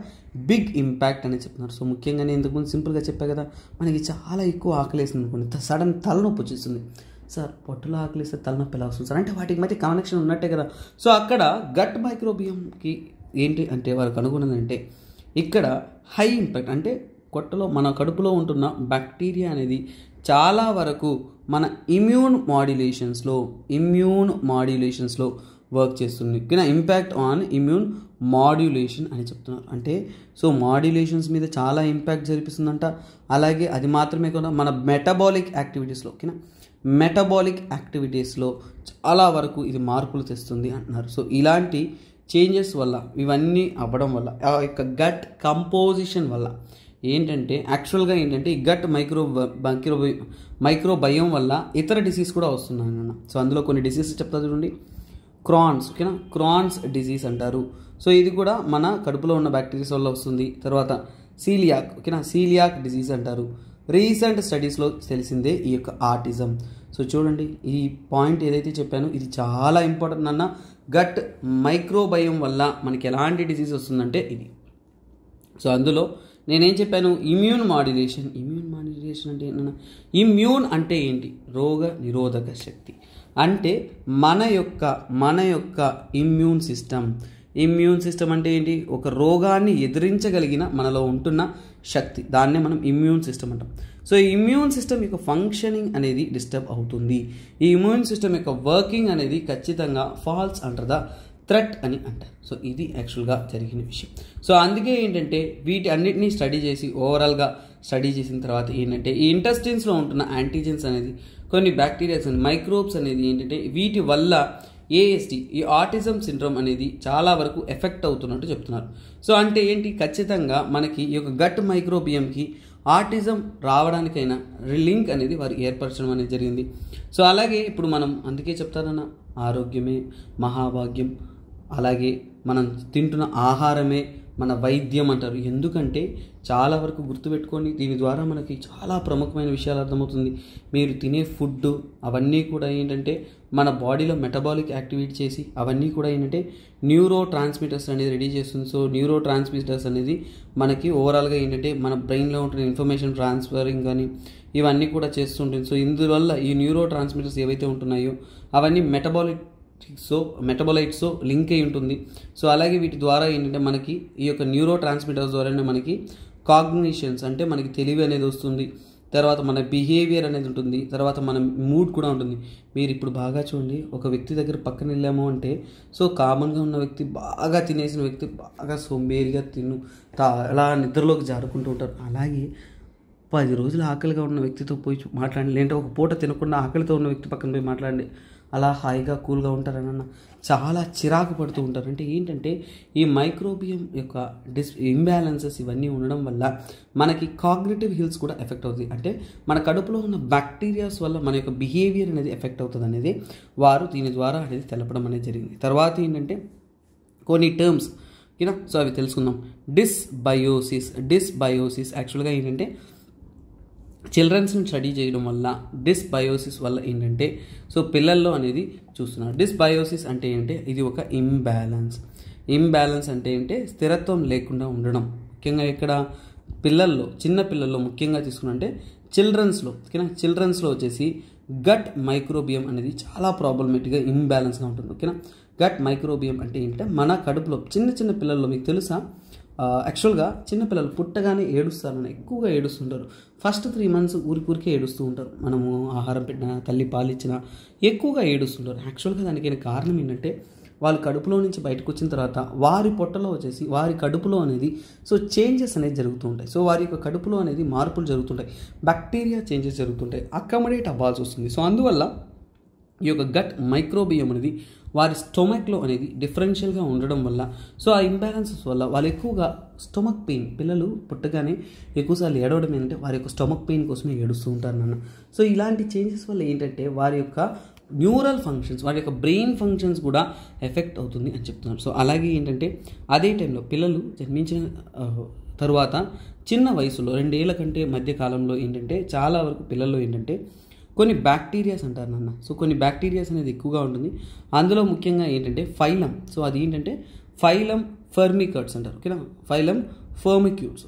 big impact అని చెప్తున్నారు సో ముఖ్యంగా నేను ఇంతకుముందు సింపుల్గా చెప్పా కదా మనకి చాలా ఎక్కువ ఆకలేసింది అనుకోండి సడన్ తలనొప్పి వచ్చేస్తుంది సార్ పొట్టలో ఆకలిస్తే తలనొప్పి ఎలా వస్తుంది సార్ అంటే వాటికి మధ్య కనెక్షన్ ఉన్నట్టే కదా సో అక్కడ గట్ మైక్రోబియంకి ఏంటి అంటే వారు కనుగొన్నదంటే ఇక్కడ హై ఇంపాక్ట్ అంటే కొట్టలో మన కడుపులో ఉంటున్న బ్యాక్టీరియా అనేది చాలా వరకు మన ఇమ్యూన్ మాడ్యులేషన్స్లో ఇమ్యూన్ మాడ్యులేషన్స్లో వర్క్ చేస్తుంది ఇంపాక్ట్ ఆన్ ఇమ్యూన్ మాడ్యులేషన్ అని చెప్తున్నారు అంటే సో మాడ్యులేషన్స్ మీద చాలా ఇంపాక్ట్ జరిపిస్తుందంట అలాగే అది మాత్రమే కదా మన మెటబాలిక్ యాక్టివిటీస్లో ఓకేనా మెటబాలిక్ యాక్టివిటీస్లో చాలా వరకు ఇది మార్పులు తెస్తుంది అంటున్నారు సో ఇలాంటి చేంజెస్ వల్ల ఇవన్నీ అవ్వడం వల్ల ఆ యొక్క గట్ కంపోజిషన్ వల్ల ఏంటంటే యాక్చువల్గా ఏంటంటే ఈ గట్ మైక్రో మైక్రో మైక్రోబయం వల్ల ఇతర డిసీజ్ కూడా వస్తున్నాయి సో అందులో కొన్ని డిసీజెస్ చెప్తా చూడండి క్రాన్స్ ఓకేనా క్రాన్స్ డిసీజ్ అంటారు సో ఇది కూడా మన కడుపులో ఉన్న బ్యాక్టీరియాస్ వల్ల వస్తుంది తర్వాత సీలియాక్ ఓకేనా సీలియాక్ డిజీజ్ అంటారు రీసెంట్ స్టడీస్లో తెలిసిందే ఈ యొక్క ఆర్టిజం సో చూడండి ఈ పాయింట్ ఏదైతే చెప్పానో ఇది చాలా ఇంపార్టెంట్ అన్న గట్ మైక్రోబయం వల్ల మనకి ఎలాంటి డిసీజ్ వస్తుందంటే ఇది సో అందులో నేనేం చెప్పాను ఇమ్యూన్ మాడ్యులేషన్ ఇమ్యూన్ మాడ్యులేషన్ అంటే ఏంటన్నా ఇమ్యూన్ అంటే ఏంటి రోగ నిరోధక శక్తి అంటే మన యొక్క మన యొక్క ఇమ్యూన్ సిస్టమ్ ఇమ్యూన్ సిస్టమ్ అంటే ఏంటి ఒక రోగాన్ని ఎదిరించగలిగిన మనలో ఉంటున్న శక్తి దాన్నే మనం ఇమ్యూన్ సిస్టమ్ అంటాం సో ఈ ఇమ్యూన్ సిస్టమ్ యొక్క ఫంక్షనింగ్ అనేది డిస్టర్బ్ అవుతుంది ఈ ఇమ్యూన్ సిస్టమ్ యొక్క వర్కింగ్ అనేది ఖచ్చితంగా ఫాల్స్ అంటారు ద థ్రెట్ అని అంటారు సో ఇది యాక్చువల్గా జరిగిన విషయం సో అందుకే ఏంటంటే వీటి అన్నిటినీ స్టడీ చేసి ఓవరాల్గా స్టడీ చేసిన తర్వాత ఏంటంటే ఈ ఇంటస్టిన్స్లో ఉంటున్న యాంటీజెన్స్ అనేది కొన్ని బ్యాక్టీరియాస్ మైక్రోబ్స్ అనేది ఏంటంటే వీటి వల్ల ఏఎస్టి ఈ ఆటిజం సిండ్రోమ్ అనేది చాలా వరకు ఎఫెక్ట్ అవుతున్నట్టు చెప్తున్నారు సో అంటే ఏంటి ఖచ్చితంగా మనకి ఈ యొక్క గట్ మైక్రోబియంకి ఆటిజం రావడానికైనా లింక్ అనేది వారు ఏర్పరచడం అనేది జరిగింది సో అలాగే ఇప్పుడు మనం అందుకే చెప్తారన్న ఆరోగ్యమే మహాభాగ్యం అలాగే మనం తింటున్న ఆహారమే మన వైద్యం అంటారు ఎందుకంటే చాలా వరకు గుర్తుపెట్టుకొని దీని ద్వారా మనకి చాలా ప్రముఖమైన విషయాలు అర్థమవుతుంది మీరు తినే ఫుడ్ అవన్నీ కూడా ఏంటంటే మన బాడీలో మెటబాలిక్ యాక్టివేట్ చేసి అవన్నీ కూడా ఏంటంటే న్యూరో ట్రాన్స్మిటర్స్ అనేది రెడీ చేస్తుంది సో న్యూరో ట్రాన్స్మిటర్స్ అనేది మనకి ఓవరాల్గా ఏంటంటే మన బ్రెయిన్లో ఉంటున్న ఇన్ఫర్మేషన్ ట్రాన్స్ఫరింగ్ కానీ ఇవన్నీ కూడా చేస్తుంటుంది సో ఇందువల్ల ఈ న్యూరో ట్రాన్స్మిటర్స్ ఏవైతే ఉంటున్నాయో అవన్నీ మెటబాలిక్ సో మెటబలైట్స్తో లింక్ అయి ఉంటుంది సో అలాగే వీటి ద్వారా ఏంటంటే మనకి ఈ యొక్క న్యూరో ట్రాన్స్మిటర్స్ ద్వారానే మనకి కాగ్నిషన్స్ అంటే మనకి తెలివి అనేది వస్తుంది తర్వాత మన బిహేవియర్ అనేది ఉంటుంది తర్వాత మన మూడ్ కూడా ఉంటుంది మీరు ఇప్పుడు బాగా చూడండి ఒక వ్యక్తి దగ్గర పక్కన వెళ్ళాము అంటే సో కామన్గా ఉన్న వ్యక్తి బాగా తినేసిన వ్యక్తి బాగా సోంబేరిగా తిను అలా నిద్రలోకి జారుకుంటూ ఉంటారు అలాగే పది రోజులు ఆకలిగా ఉన్న వ్యక్తితో పోయి మాట్లాడండి లేదంటే ఒక పూట తినకుండా ఆకలితో ఉన్న వ్యక్తి పక్కన పోయి మాట్లాడండి అలా హాయిగా కూల్గా ఉంటారనన్న చాలా చిరాకు పడుతూ ఉంటారు అంటే ఏంటంటే ఈ మైక్రోబియం యొక్క డిస్ ఇంబ్యాలెన్సెస్ ఇవన్నీ ఉండడం వల్ల మనకి కాగ్నేటివ్ హిల్స్ కూడా ఎఫెక్ట్ అవుతుంది అంటే మన కడుపులో ఉన్న బ్యాక్టీరియాస్ వల్ల మన యొక్క బిహేవియర్ అనేది ఎఫెక్ట్ అవుతుంది అనేది వారు దీని ద్వారా అనేది తెలపడం అనేది జరిగింది తర్వాత ఏంటంటే కొన్ని టర్మ్స్ యూనో సో అవి తెలుసుకుందాం డిస్బయోసిస్ డిస్బయోసిస్ యాక్చువల్గా ఏంటంటే చిల్డ్రన్స్ని స్టడీ చేయడం వల్ల డిస్బయోసిస్ వల్ల ఏంటంటే సో పిల్లల్లో అనేది చూస్తున్నారు డిస్బయోసిస్ అంటే ఏంటంటే ఇది ఒక ఇంబ్యాలెన్స్ ఇంబ్యాలెన్స్ అంటే ఏంటంటే స్థిరత్వం లేకుండా ఉండడం ముఖ్యంగా ఇక్కడ పిల్లల్లో చిన్న పిల్లల్లో ముఖ్యంగా తీసుకున్నంటే చిల్డ్రన్స్లో ఓకేనా చిల్డ్రన్స్లో వచ్చేసి గట్ మైక్రోబియం అనేది చాలా ప్రాబ్లమేటిక్గా ఇంబ్యాలెన్స్గా ఉంటుంది ఓకేనా గట్ మైక్రోబియం అంటే ఏంటంటే మన కడుపులో చిన్న చిన్న పిల్లల్లో మీకు తెలుసా యాక్చువల్గా చిన్నపిల్లలు పుట్టగానే ఏడుస్తారని ఎక్కువగా ఏడుస్తుంటారు ఫస్ట్ త్రీ మంత్స్ ఊరికి ఊరికే ఏడుస్తూ ఉంటారు మనము ఆహారం పెట్టినా తల్లి పాలిచ్చినా ఎక్కువగా ఏడుస్తుంటారు యాక్చువల్గా దానికైనా కారణం ఏంటంటే వాళ్ళు కడుపులో నుంచి బయటకు వచ్చిన తర్వాత వారి పొట్టలో వచ్చేసి వారి కడుపులో అనేది సో చేంజెస్ అనేది జరుగుతూ ఉంటాయి సో వారి యొక్క కడుపులో అనేది మార్పులు జరుగుతుంటాయి బ్యాక్టీరియా చేంజెస్ జరుగుతుంటాయి అకామడేట్ అవ్వాల్సి వస్తుంది సో అందువల్ల ఈ యొక్క గట్ మైక్రోబియం అనేది వారి స్టొమక్లో అనేది డిఫరెన్షియల్గా ఉండడం వల్ల సో ఆ ఇంబ్యాలెన్సెస్ వల్ల వాళ్ళు ఎక్కువగా స్టొమక్ పెయిన్ పిల్లలు పుట్టగానే ఎక్కువసార్లు ఏడవడం ఏంటంటే వారి యొక్క స్టొమక్ పెయిన్ కోసమే ఏడుస్తూ ఉంటారు నన్ను సో ఇలాంటి చేంజెస్ వల్ల ఏంటంటే వారి యొక్క న్యూరల్ ఫంక్షన్స్ వారి యొక్క బ్రెయిన్ ఫంక్షన్స్ కూడా ఎఫెక్ట్ అవుతుంది అని చెప్తున్నారు సో అలాగే ఏంటంటే అదే టైంలో పిల్లలు జన్మించిన తరువాత చిన్న వయసులో రెండేళ్ల కంటే మధ్య కాలంలో ఏంటంటే చాలా వరకు పిల్లల్లో ఏంటంటే కొన్ని బ్యాక్టీరియాస్ అంటారు నాన్న సో కొన్ని బ్యాక్టీరియాస్ అనేది ఎక్కువగా ఉంటుంది అందులో ముఖ్యంగా ఏంటంటే ఫైలం సో అది ఏంటంటే ఫైలం ఫర్మిక్యూట్స్ అంటారు ఓకేనా phylum firmicutes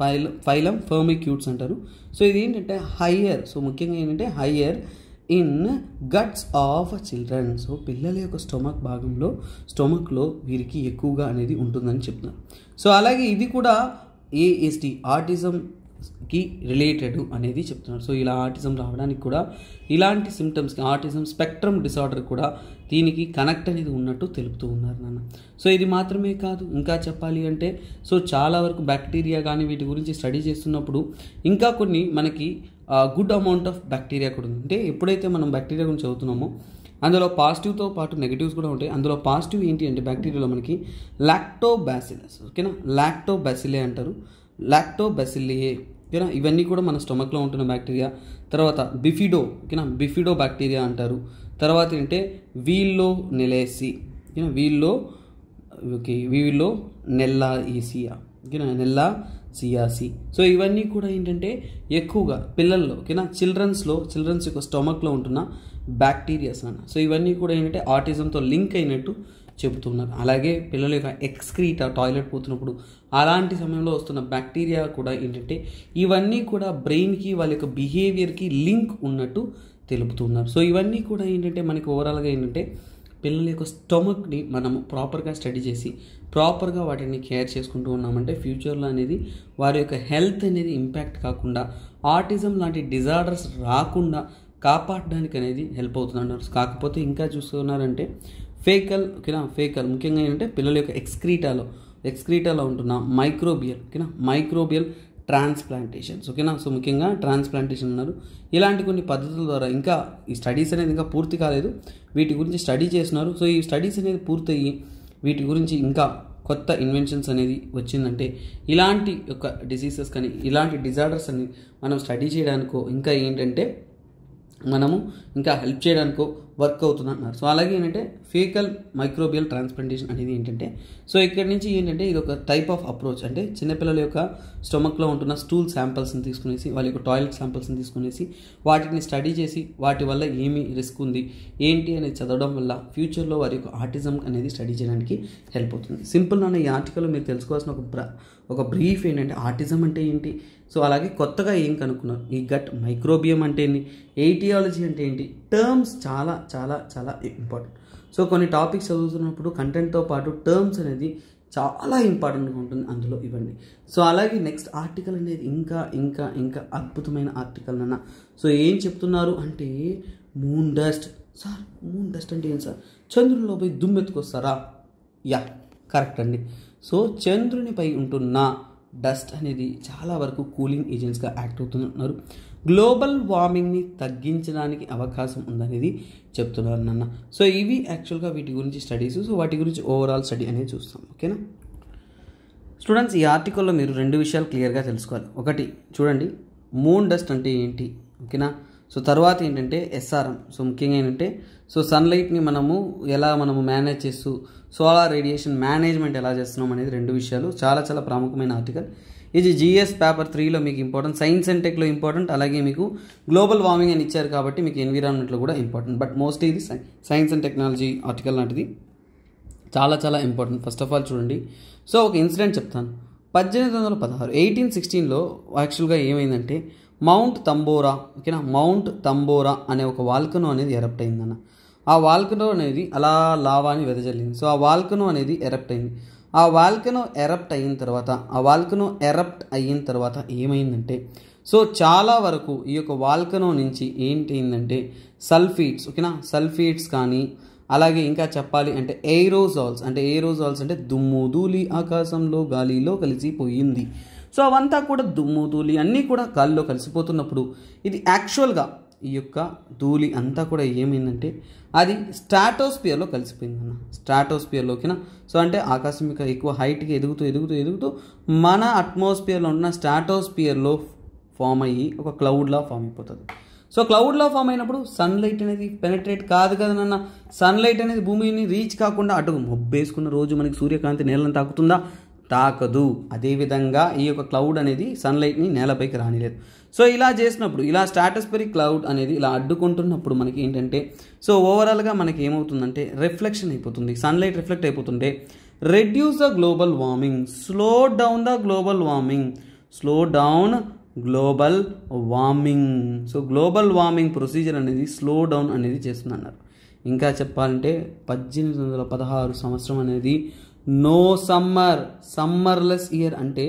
phylum phylum firmicutes అంటారు సో ఇది ఏంటంటే హయ్యర్ సో ముఖ్యంగా ఏంటంటే higher in guts of children so పిల్లల యొక్క స్టొమక్ భాగంలో స్టొమక్లో వీరికి ఎక్కువగా అనేది ఉంటుందని చెప్తున్నారు సో అలాగే ఇది కూడా ఏఎస్టీ ఆర్టిజం కి రిలేటెడ్ అనేది చెప్తున్నారు సో ఇలా ఆర్టిజం రావడానికి కూడా ఇలాంటి సిమ్టమ్స్కి ఆర్టిజం స్పెక్ట్రమ్ డిసార్డర్ కూడా దీనికి కనెక్ట్ అనేది ఉన్నట్టు తెలుపుతూ ఉన్నారు నాన్న సో ఇది మాత్రమే కాదు ఇంకా చెప్పాలి అంటే సో చాలా వరకు బ్యాక్టీరియా కానీ వీటి గురించి స్టడీ చేస్తున్నప్పుడు ఇంకా కొన్ని మనకి గుడ్ అమౌంట్ ఆఫ్ బ్యాక్టీరియా కూడా ఉంది అంటే ఎప్పుడైతే మనం బ్యాక్టీరియా గురించి చదువుతున్నామో అందులో పాజిటివ్తో పాటు నెగిటివ్స్ కూడా ఉంటాయి అందులో పాజిటివ్ ఏంటి అంటే బ్యాక్టీరియాలో మనకి లాక్టోబాసిలస్ ఓకేనా లాక్టోబాసిలే అంటారు లాక్టోబెసిల్లియే ఓకేనా ఇవన్నీ కూడా మన స్టొమక్లో ఉంటున్న బ్యాక్టీరియా తర్వాత బిఫిడో ఓకేనా బిఫిడో బ్యాక్టీరియా అంటారు తర్వాత ఏంటంటే వీల్లో నెలేసి ఓకేనా వీల్లో ఓకే వీల్లో నెల్లా ఈసియా ఓకేనా నెల్లా సియాసి సో ఇవన్నీ కూడా ఏంటంటే ఎక్కువగా పిల్లల్లో ఓకేనా చిల్డ్రన్స్లో చిల్డ్రన్స్ యొక్క స్టొమక్లో ఉంటున్న బ్యాక్టీరియాస్ అన్న సో ఇవన్నీ కూడా ఏంటంటే ఆర్టిజంతో లింక్ అయినట్టు చెబుతున్నారు అలాగే పిల్లల యొక్క ఎక్స్క్రీట్ టాయిలెట్ పోతున్నప్పుడు అలాంటి సమయంలో వస్తున్న బ్యాక్టీరియా కూడా ఏంటంటే ఇవన్నీ కూడా బ్రెయిన్కి వాళ్ళ యొక్క బిహేవియర్కి లింక్ ఉన్నట్టు తెలుపుతున్నారు సో ఇవన్నీ కూడా ఏంటంటే మనకి ఓవరాల్గా ఏంటంటే పిల్లల యొక్క స్టొమక్ని మనం ప్రాపర్గా స్టడీ చేసి ప్రాపర్గా వాటిని కేర్ చేసుకుంటూ ఉన్నామంటే ఫ్యూచర్లో అనేది వారి యొక్క హెల్త్ అనేది ఇంపాక్ట్ కాకుండా ఆర్టిజం లాంటి డిజార్డర్స్ రాకుండా కాపాడడానికి అనేది హెల్ప్ అవుతుంది కాకపోతే ఇంకా చూస్తున్నారంటే ఫేకల్ ఓకేనా ఫేకల్ ముఖ్యంగా ఏంటంటే పిల్లల యొక్క ఎక్స్క్రీటాలో ఎక్స్క్రీటాలో ఉంటున్న మైక్రోబియల్ ఓకేనా మైక్రోబియల్ ట్రాన్స్ప్లాంటేషన్స్ ఓకేనా సో ముఖ్యంగా ట్రాన్స్ప్లాంటేషన్ ఉన్నారు ఇలాంటి కొన్ని పద్ధతుల ద్వారా ఇంకా ఈ స్టడీస్ అనేది ఇంకా పూర్తి కాలేదు వీటి గురించి స్టడీ చేస్తున్నారు సో ఈ స్టడీస్ అనేది పూర్తయ్యి వీటి గురించి ఇంకా కొత్త ఇన్వెన్షన్స్ అనేది వచ్చిందంటే ఇలాంటి యొక్క డిసీజెస్ కానీ ఇలాంటి డిజార్డర్స్ అని మనం స్టడీ చేయడానికో ఇంకా ఏంటంటే మనము ఇంకా హెల్ప్ చేయడానికో వర్క్ అవుతుంది అంటున్నారు సో అలాగే ఏంటంటే ఫీకల్ మైక్రోబియల్ ట్రాన్స్ప్లాంటేషన్ అనేది ఏంటంటే సో ఇక్కడ నుంచి ఏంటంటే ఇది ఒక టైప్ ఆఫ్ అప్రోచ్ అంటే చిన్నపిల్లల యొక్క స్టొమక్లో ఉంటున్న స్టూల్ శాంపిల్స్ని తీసుకునేసి వాళ్ళ యొక్క టాయిలెట్ శాంపిల్స్ని తీసుకునేసి వాటిని స్టడీ చేసి వాటి వల్ల ఏమి రిస్క్ ఉంది ఏంటి అనేది చదవడం వల్ల ఫ్యూచర్లో వారి యొక్క ఆర్టిజం అనేది స్టడీ చేయడానికి హెల్ప్ అవుతుంది సింపుల్ నాన్న ఈ ఆర్టికల్లో మీరు తెలుసుకోవాల్సిన ఒక బ్ర ఒక బ్రీఫ్ ఏంటంటే ఆర్టిజం అంటే ఏంటి సో అలాగే కొత్తగా ఏం కనుక్కున్నారు ఈ గట్ మైక్రోబియం అంటే ఏంటి ఎయిటియాలజీ అంటే ఏంటి టర్మ్స్ చాలా చాలా చాలా ఇంపార్టెంట్ సో కొన్ని టాపిక్స్ చదువుతున్నప్పుడు కంటెంట్తో పాటు టర్మ్స్ అనేది చాలా ఇంపార్టెంట్గా ఉంటుంది అందులో ఇవన్నీ సో అలాగే నెక్స్ట్ ఆర్టికల్ అనేది ఇంకా ఇంకా ఇంకా అద్భుతమైన ఆర్టికల్ అన్న సో ఏం చెప్తున్నారు అంటే moon dust sir moon dust అంటే ఏం సార్ చంద్రునిలో పోయి దుమ్మెత్తుకొస్తారా యా కరెక్ట్ అండి సో చంద్రునిపై ఉంటున్న డస్ట్ అనేది చాలా వరకు కూలింగ్ ఏజెంట్స్గా యాక్ట్ అవుతున్నారు గ్లోబల్ వార్మింగ్ని తగ్గించడానికి అవకాశం ఉందనేది చెప్తున్నారు నాన్న సో ఇవి యాక్చువల్గా వీటి గురించి స్టడీస్ సో వాటి గురించి ఓవరాల్ స్టడీ అనేది చూస్తాం ఓకేనా స్టూడెంట్స్ ఈ ఆర్టికల్లో మీరు రెండు విషయాలు క్లియర్గా తెలుసుకోవాలి ఒకటి చూడండి మూన్ డస్ట్ అంటే ఏంటి ఓకేనా సో తర్వాత ఏంటంటే ఎస్ఆర్ఎం సో ముఖ్యంగా ఏంటంటే సో సన్లైట్ని మనము ఎలా మనము మేనేజ్ చేస్తూ సోలార్ రేడియేషన్ మేనేజ్మెంట్ ఎలా చేస్తున్నాం అనేది రెండు విషయాలు చాలా చాలా ప్రాముఖ్యమైన ఆర్టికల్ ఇది జిఎస్ పేపర్ త్రీలో మీకు ఇంపార్టెంట్ సైన్స్ అండ్ టెక్లో ఇంపార్టెంట్ అలాగే మీకు గ్లోబల్ వార్మింగ్ అని ఇచ్చారు కాబట్టి మీకు ఎన్విరాన్మెంట్లో కూడా ఇంపార్టెంట్ బట్ మోస్ట్లీ ఇది సైన్స్ అండ్ టెక్నాలజీ ఆర్టికల్ లాంటిది చాలా చాలా ఇంపార్టెంట్ ఫస్ట్ ఆఫ్ ఆల్ చూడండి సో ఒక ఇన్సిడెంట్ చెప్తాను పద్దెనిమిది వందల పదహారు ఎయిటీన్ సిక్స్టీన్లో యాక్చువల్గా ఏమైందంటే మౌంట్ తంబోరా ఓకేనా మౌంట్ తంబోరా అనే ఒక వాల్కను అనేది ఎరప్ట్ అయిందన్న ఆ వాల్కనో అనేది అలా లావాని వెదజల్లింది సో ఆ వాల్కనో అనేది ఎరప్ట్ అయింది ఆ వాల్కనో ఎరప్ట్ అయిన తర్వాత ఆ వాల్కనో ఎరప్ట్ అయిన తర్వాత ఏమైందంటే సో చాలా వరకు ఈ యొక్క వాల్కనో నుంచి ఏంటైందంటే సల్ఫీట్స్ ఓకేనా సల్ఫీట్స్ కానీ అలాగే ఇంకా చెప్పాలి అంటే ఎయిరోజాల్స్ అంటే ఎయిరోజాల్స్ అంటే దుమ్ము దూలి ఆకాశంలో గాలిలో కలిసిపోయింది సో అవంతా కూడా దుమ్ము దూలి అన్నీ కూడా గాలిలో కలిసిపోతున్నప్పుడు ఇది యాక్చువల్గా ఈ యొక్క ధూళి అంతా కూడా ఏమైందంటే అది స్ట్రాటోస్పియర్లో కలిసిపోయిందన్న స్ట్రాటోస్పియర్లోకిన సో అంటే ఆకస్మిక ఎక్కువ హైట్కి ఎదుగుతూ ఎదుగుతూ ఎదుగుతూ మన అట్మాస్ఫియర్లో ఉన్న స్టాటోస్పియర్లో ఫామ్ అయ్యి ఒక క్లౌడ్లా ఫామ్ అయిపోతుంది సో క్లౌడ్లో ఫామ్ అయినప్పుడు సన్లైట్ అనేది పెనట్రేట్ కాదు కదా అన్న సన్లైట్ అనేది భూమిని రీచ్ కాకుండా అటు మొబ్బేసుకున్న రోజు మనకి సూర్యకాంతి నేలను తాకుతుందా తాకదు అదేవిధంగా ఈ యొక్క క్లౌడ్ అనేది సన్లైట్ని నేలపైకి రానిలేదు సో ఇలా చేసినప్పుడు ఇలా పెరి క్లౌడ్ అనేది ఇలా అడ్డుకుంటున్నప్పుడు మనకి ఏంటంటే సో ఓవరాల్గా మనకి ఏమవుతుందంటే రిఫ్లెక్షన్ అయిపోతుంది సన్లైట్ రిఫ్లెక్ట్ అయిపోతుంటే reduce the global warming slow down the global warming slow down global warming so global warming procedure అనేది స్లో డౌన్ అనేది చేస్తుందన్నారు ఇంకా చెప్పాలంటే పద్దెనిమిది వందల పదహారు సంవత్సరం అనేది నో సమ్మర్ సమ్మర్లెస్ ఇయర్ అంటే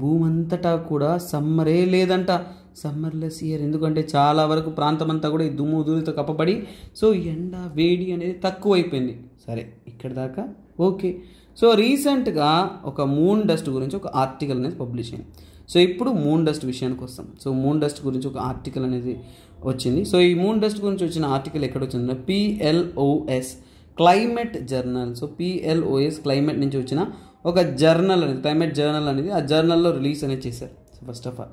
భూమంతటా కూడా సమ్మరే లేదంట సమ్మర్లెస్ ఇయర్ ఎందుకంటే చాలా వరకు ప్రాంతం అంతా కూడా ఈ దుమ్ము దూరితో కప్పబడి సో ఎండ వేడి అనేది తక్కువైపోయింది సరే ఇక్కడ దాకా ఓకే సో రీసెంట్గా ఒక మూన్ డస్ట్ గురించి ఒక ఆర్టికల్ అనేది పబ్లిష్ అయింది సో ఇప్పుడు మూన్ డస్ట్ విషయానికి వస్తాం సో మూన్ డస్ట్ గురించి ఒక ఆర్టికల్ అనేది వచ్చింది సో ఈ మూన్ డస్ట్ గురించి వచ్చిన ఆర్టికల్ ఎక్కడ వచ్చిందంటే PLOS climate journal so PLOS climate నుంచి వచ్చిన ఒక జర్నల్ అనేది క్లైమేట్ జర్నల్ అనేది ఆ జర్నల్లో రిలీజ్ అనేది చేశారు ఫస్ట్ ఆఫ్ ఆల్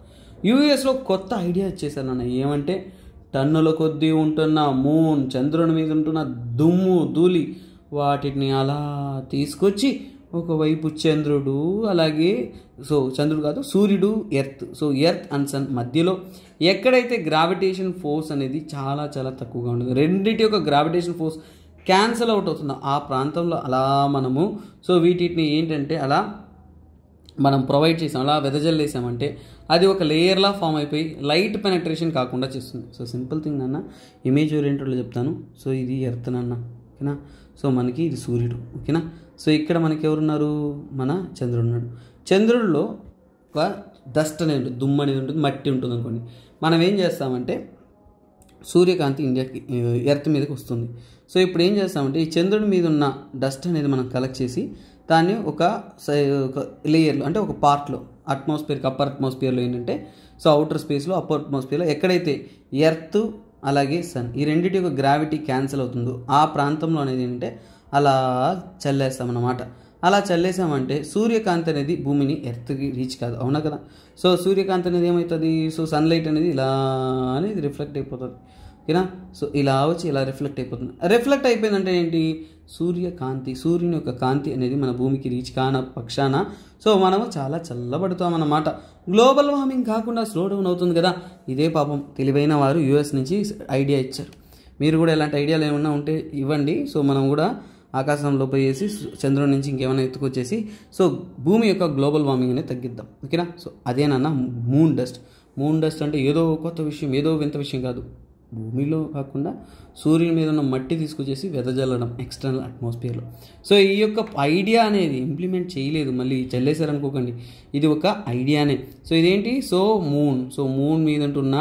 యూఎస్లో కొత్త ఐడియా వచ్చేసారు నన్ను ఏమంటే టన్నుల కొద్దీ ఉంటున్న మూన్ చంద్రుని మీద ఉంటున్న దుమ్ము ధూళి వాటిని అలా తీసుకొచ్చి ఒకవైపు చంద్రుడు అలాగే సో చంద్రుడు కాదు సూర్యుడు earth so earth and sun మధ్యలో ఎక్కడైతే గ్రావిటేషన్ ఫోర్స్ అనేది చాలా చాలా తక్కువగా ఉంటుంది రెండింటి యొక్క గ్రావిటేషన్ ఫోర్స్ క్యాన్సల్ అవుట్ అవుతుంది ఆ ప్రాంతంలో అలా మనము సో వీటిని ఏంటంటే అలా మనం ప్రొవైడ్ చేసాం అలా వెదజల్లేసామంటే అది ఒక లేయర్లా ఫామ్ అయిపోయి లైట్ పెనట్రేషన్ కాకుండా చేస్తుంది సో సింపుల్ థింగ్ అన్న ఇమేజ్ ఓరియంటెడ్లో చెప్తాను సో ఇది ఎర్త్ ఓకేనా సో మనకి ఇది సూర్యుడు ఓకేనా సో ఇక్కడ మనకి ఎవరున్నారు మన చంద్రుడు ఉన్నాడు చంద్రుడిలో ఒక డస్ట్ అనేది ఉంటుంది దుమ్ము అనేది ఉంటుంది మట్టి ఉంటుంది అనుకోండి మనం ఏం చేస్తామంటే సూర్యకాంతి ఇండియాకి ఎర్త్ మీదకి వస్తుంది సో ఇప్పుడు ఏం చేస్తామంటే ఈ చంద్రుడి మీద ఉన్న డస్ట్ అనేది మనం కలెక్ట్ చేసి దాన్ని ఒక లేయర్లో అంటే ఒక పార్ట్లో అట్మాస్ఫియర్కి అప్పర్ అట్మాస్ఫియర్లో ఏంటంటే సో అవుటర్ స్పేస్లో అప్పర్ అట్మాస్ఫియర్లో ఎక్కడైతే ఎర్త్ అలాగే సన్ ఈ రెండింటి యొక్క గ్రావిటీ క్యాన్సిల్ అవుతుందో ఆ ప్రాంతంలో అనేది ఏంటంటే అలా చల్లేస్తామన్నమాట అలా చల్లేసామంటే సూర్యకాంతి అనేది భూమిని ఎర్త్కి రీచ్ కాదు అవునా కదా సో సూర్యకాంతి అనేది ఏమవుతుంది సో సన్లైట్ అనేది ఇలా అనేది రిఫ్లెక్ట్ అయిపోతుంది ఓకేనా సో ఇలా వచ్చి ఇలా రిఫ్లెక్ట్ అయిపోతుంది రిఫ్లెక్ట్ అయిపోయిందంటే ఏంటి సూర్యకాంతి సూర్యుని యొక్క కాంతి అనేది మన భూమికి రీచ్ కాన పక్షాన సో మనము చాలా చల్లబడుతాం అన్నమాట గ్లోబల్ వార్మింగ్ కాకుండా స్లో డౌన్ అవుతుంది కదా ఇదే పాపం తెలివైన వారు యూఎస్ నుంచి ఐడియా ఇచ్చారు మీరు కూడా ఇలాంటి ఐడియాలు ఏమైనా ఉంటే ఇవ్వండి సో మనం కూడా ఆకాశంలో పోయేసి చంద్రుడి నుంచి ఇంకేమైనా ఎత్తుకొచ్చేసి సో భూమి యొక్క గ్లోబల్ వార్మింగ్ అనేది తగ్గిద్దాం ఓకేనా సో అదేనన్నా మూన్ డస్ట్ మూన్ డస్ట్ అంటే ఏదో కొత్త విషయం ఏదో వింత విషయం కాదు భూమిలో కాకుండా సూర్యుని మీద ఉన్న మట్టి తీసుకొచ్చేసి వెదజల్లడం ఎక్స్టర్నల్ అట్మాస్ఫియర్లో సో ఈ యొక్క ఐడియా అనేది ఇంప్లిమెంట్ చేయలేదు మళ్ళీ చల్లేశారనుకోకండి ఇది ఒక ఐడియానే సో ఇదేంటి సో మూన్ సో మూన్ మీద ఉంటున్న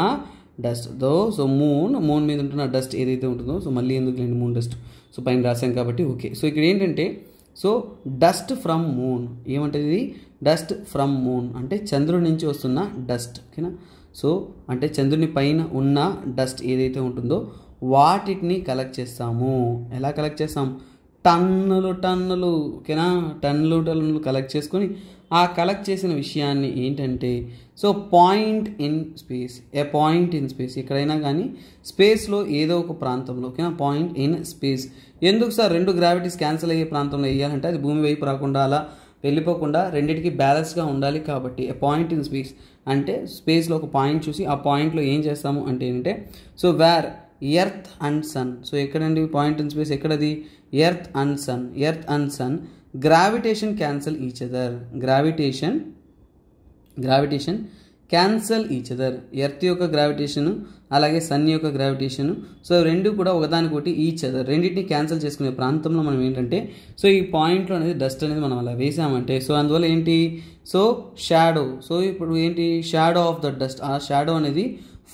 dust though so moon moon మీద ఉంటున్న డస్ట్ ఏదైతే ఉంటుందో సో మళ్ళీ ఎందుకు లేండి మూన్ డస్ట్ సో పైన రాశాం కాబట్టి ఓకే సో ఇక్కడ ఏంటంటే సో డస్ట్ ఫ్రమ్ మూన్ ఏమంటది డస్ట్ ఫ్రమ్ మూన్ అంటే చంద్రుడి నుంచి వస్తున్న డస్ట్ ఓకేనా సో అంటే చంద్రుని పైన ఉన్న డస్ట్ ఏదైతే ఉంటుందో వాటిని కలెక్ట్ చేస్తాము ఎలా కలెక్ట్ చేస్తాం టన్నులు టన్నులు ఓకేనా టన్నులు టన్నులు కలెక్ట్ చేసుకొని ఆ కలెక్ట్ చేసిన విషయాన్ని ఏంటంటే so point in space a point in space ఎక్కడైనా కానీ స్పేస్లో ఏదో ఒక ప్రాంతంలో ఓకేనా పాయింట్ ఇన్ స్పేస్ ఎందుకు సార్ రెండు గ్రావిటీస్ క్యాన్సిల్ అయ్యే ప్రాంతంలో వేయాలంటే అది భూమి వైపు రాకుండా అలా వెళ్ళిపోకుండా రెండింటికి బ్యాలెన్స్గా ఉండాలి కాబట్టి ఎ పాయింట్ ఇన్ స్పేస్ అంటే స్పేస్లో ఒక పాయింట్ చూసి ఆ పాయింట్లో ఏం చేస్తాము అంటే ఏంటంటే so where earth and sun so ఎక్కడండి పాయింట్ ఇన్ స్పేస్ ఎక్కడది earth and sun earth and sun gravitation cancel each other gravitation gravitation cancel each other earth యొక్క గ్రావిటేషన్ అలాగే సన్ యొక్క గ్రావిటేషన్ సో రెండు కూడా ఒకదానికొకటి ఈచ్ అదర్ రెండింటిని cancel చేసుకునే ప్రాంతంలో మనం ఏంటంటే సో ఈ పాయింట్లో అనేది డస్ట్ అనేది మనం అలా వేసామంటే సో అందువల్ల ఏంటి సో షాడో సో ఇప్పుడు ఏంటి షాడో ఆఫ్ ద డస్ట్ ఆ షాడో అనేది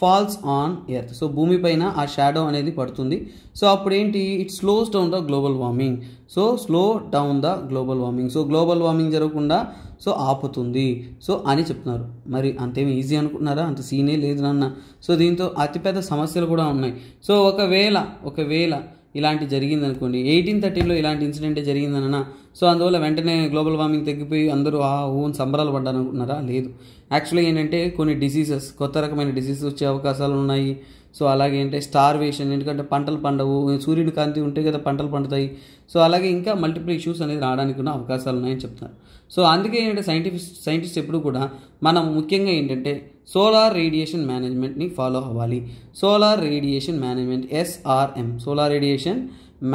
ఫాల్స్ ఆన్ ఎర్త్ సో భూమిపైన ఆ షాడో అనేది పడుతుంది సో అప్పుడేంటి it slows down the global warming so slow down the global warming so global warming జరగకుండా సో ఆపుతుంది సో అని చెప్తున్నారు మరి అంతేమి ఈజీ అనుకుంటున్నారా అంత సీనే లేదు నాన్న సో దీంతో అతిపెద్ద సమస్యలు కూడా ఉన్నాయి సో ఒకవేళ ఒకవేళ ఇలాంటి జరిగింది అనుకోండి ఎయిటీన్ థర్టీలో ఇలాంటి ఇన్సిడెంటే జరిగిందన్న సో అందువల్ల వెంటనే గ్లోబల్ వార్మింగ్ తగ్గిపోయి అందరూ ఆ ఊన్ సంబరాలు పడ్డారనుకున్నారా లేదు యాక్చువల్లీ ఏంటంటే కొన్ని డిసీజెస్ కొత్త రకమైన డిసీజెస్ వచ్చే అవకాశాలు ఉన్నాయి సో అలాగే ఏంటంటే స్టార్వేషన్ ఎందుకంటే పంటలు పండవు సూర్యుని కాంతి ఉంటే కదా పంటలు పండుతాయి సో అలాగే ఇంకా మల్టిపుల్ ఇష్యూస్ అనేది రావడానికి ఉన్న అవకాశాలు ఉన్నాయని చెప్తున్నారు సో అందుకే ఏంటంటే సైంటిఫిస్ట్ సైంటిస్ట్ ఎప్పుడు కూడా మనం ముఖ్యంగా ఏంటంటే సోలార్ రేడియేషన్ మేనేజ్మెంట్ని ఫాలో అవ్వాలి solar radiation management SRM solar radiation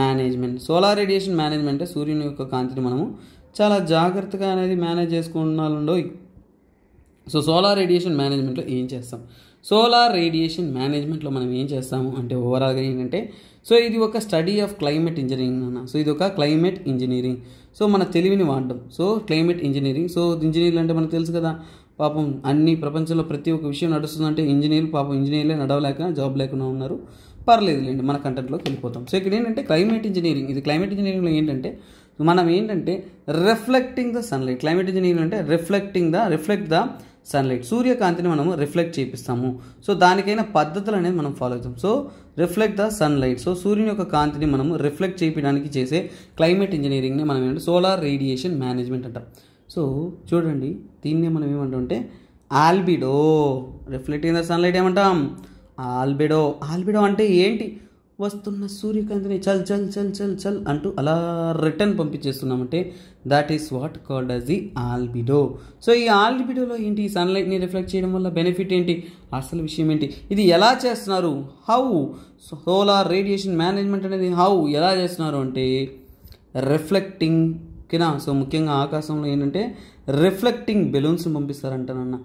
management solar radiation management అంటే సూర్యుని యొక్క కాంతిని మనము చాలా జాగ్రత్తగా అనేది మేనేజ్ చేసుకుంటున్నాండో సో సోలార్ రేడియేషన్ మేనేజ్మెంట్లో ఏం చేస్తాం సోలార్ రేడియేషన్ మేనేజ్మెంట్లో మనం ఏం చేస్తాము అంటే ఓవరాల్గా ఏంటంటే సో ఇది ఒక స్టడీ ఆఫ్ క్లైమేట్ ఇంజనీరింగ్ అన్న సో ఇది ఒక క్లైమేట్ ఇంజనీరింగ్ సో మన తెలివిని వాడడం సో క్లైమేట్ ఇంజనీరింగ్ సో ఇంజనీర్లు అంటే మనకు తెలుసు కదా పాపం అన్ని ప్రపంచంలో ప్రతి ఒక్క విషయం నడుస్తుందంటే ఇంజనీర్లు పాపం ఇంజనీర్లే నడవలేక జాబ్ లేకుండా ఉన్నారు పర్లేదులేండి మన కంటెంట్లోకి వెళ్ళిపోతాం సో ఇక్కడ ఏంటంటే క్లైమేట్ ఇంజనీరింగ్ ఇది క్లైమేట్ ఇంజనీరింగ్లో ఏంటంటే మనం ఏంటంటే reflecting the sunlight climate engineering అంటే reflecting the reflect the sunlight సూర్యకాంతిని మనం రిఫ్లెక్ట్ చేపిస్తాము సో దానికైనా పద్ధతులు అనేది మనం ఫాలో అవుతాం so reflect the sunlight so సూర్యుని యొక్క కాంతిని మనం రిఫ్లెక్ట్ చేయడానికి చేసే క్లైమేట్ ఇంజనీరింగ్ని మనం ఏంటంటే సోలార్ రేడియేషన్ మేనేజ్మెంట్ అంటాం సో చూడండి దీన్నే మనం ఏమంటామంటే albedo reflect in the sunlight ఏమంటాం ఆల్బిడో ఆల్బిడో అంటే ఏంటి వస్తున్న సూర్యకాంతిని చల్ చల్ చల్ చల్ చల్ అంటూ అలా రిటర్న్ పంపించేస్తున్నామంటే that is what called as the albedo so ఈ ఆల్బిడోలో ఏంటి సన్లైట్ని రిఫ్లెక్ట్ చేయడం వల్ల బెనిఫిట్ ఏంటి అసలు విషయం ఏంటి ఇది ఎలా చేస్తున్నారు హౌ సోలార్ రేడియేషన్ మేనేజ్మెంట్ అనేది హౌ ఎలా చేస్తున్నారు అంటే రిఫ్లెక్టింగ్ కినా సో ముఖ్యంగా ఆకాశంలో ఏంటంటే రిఫ్లెక్టింగ్ బెలూన్స్ని పంపిస్తారంట నాన్న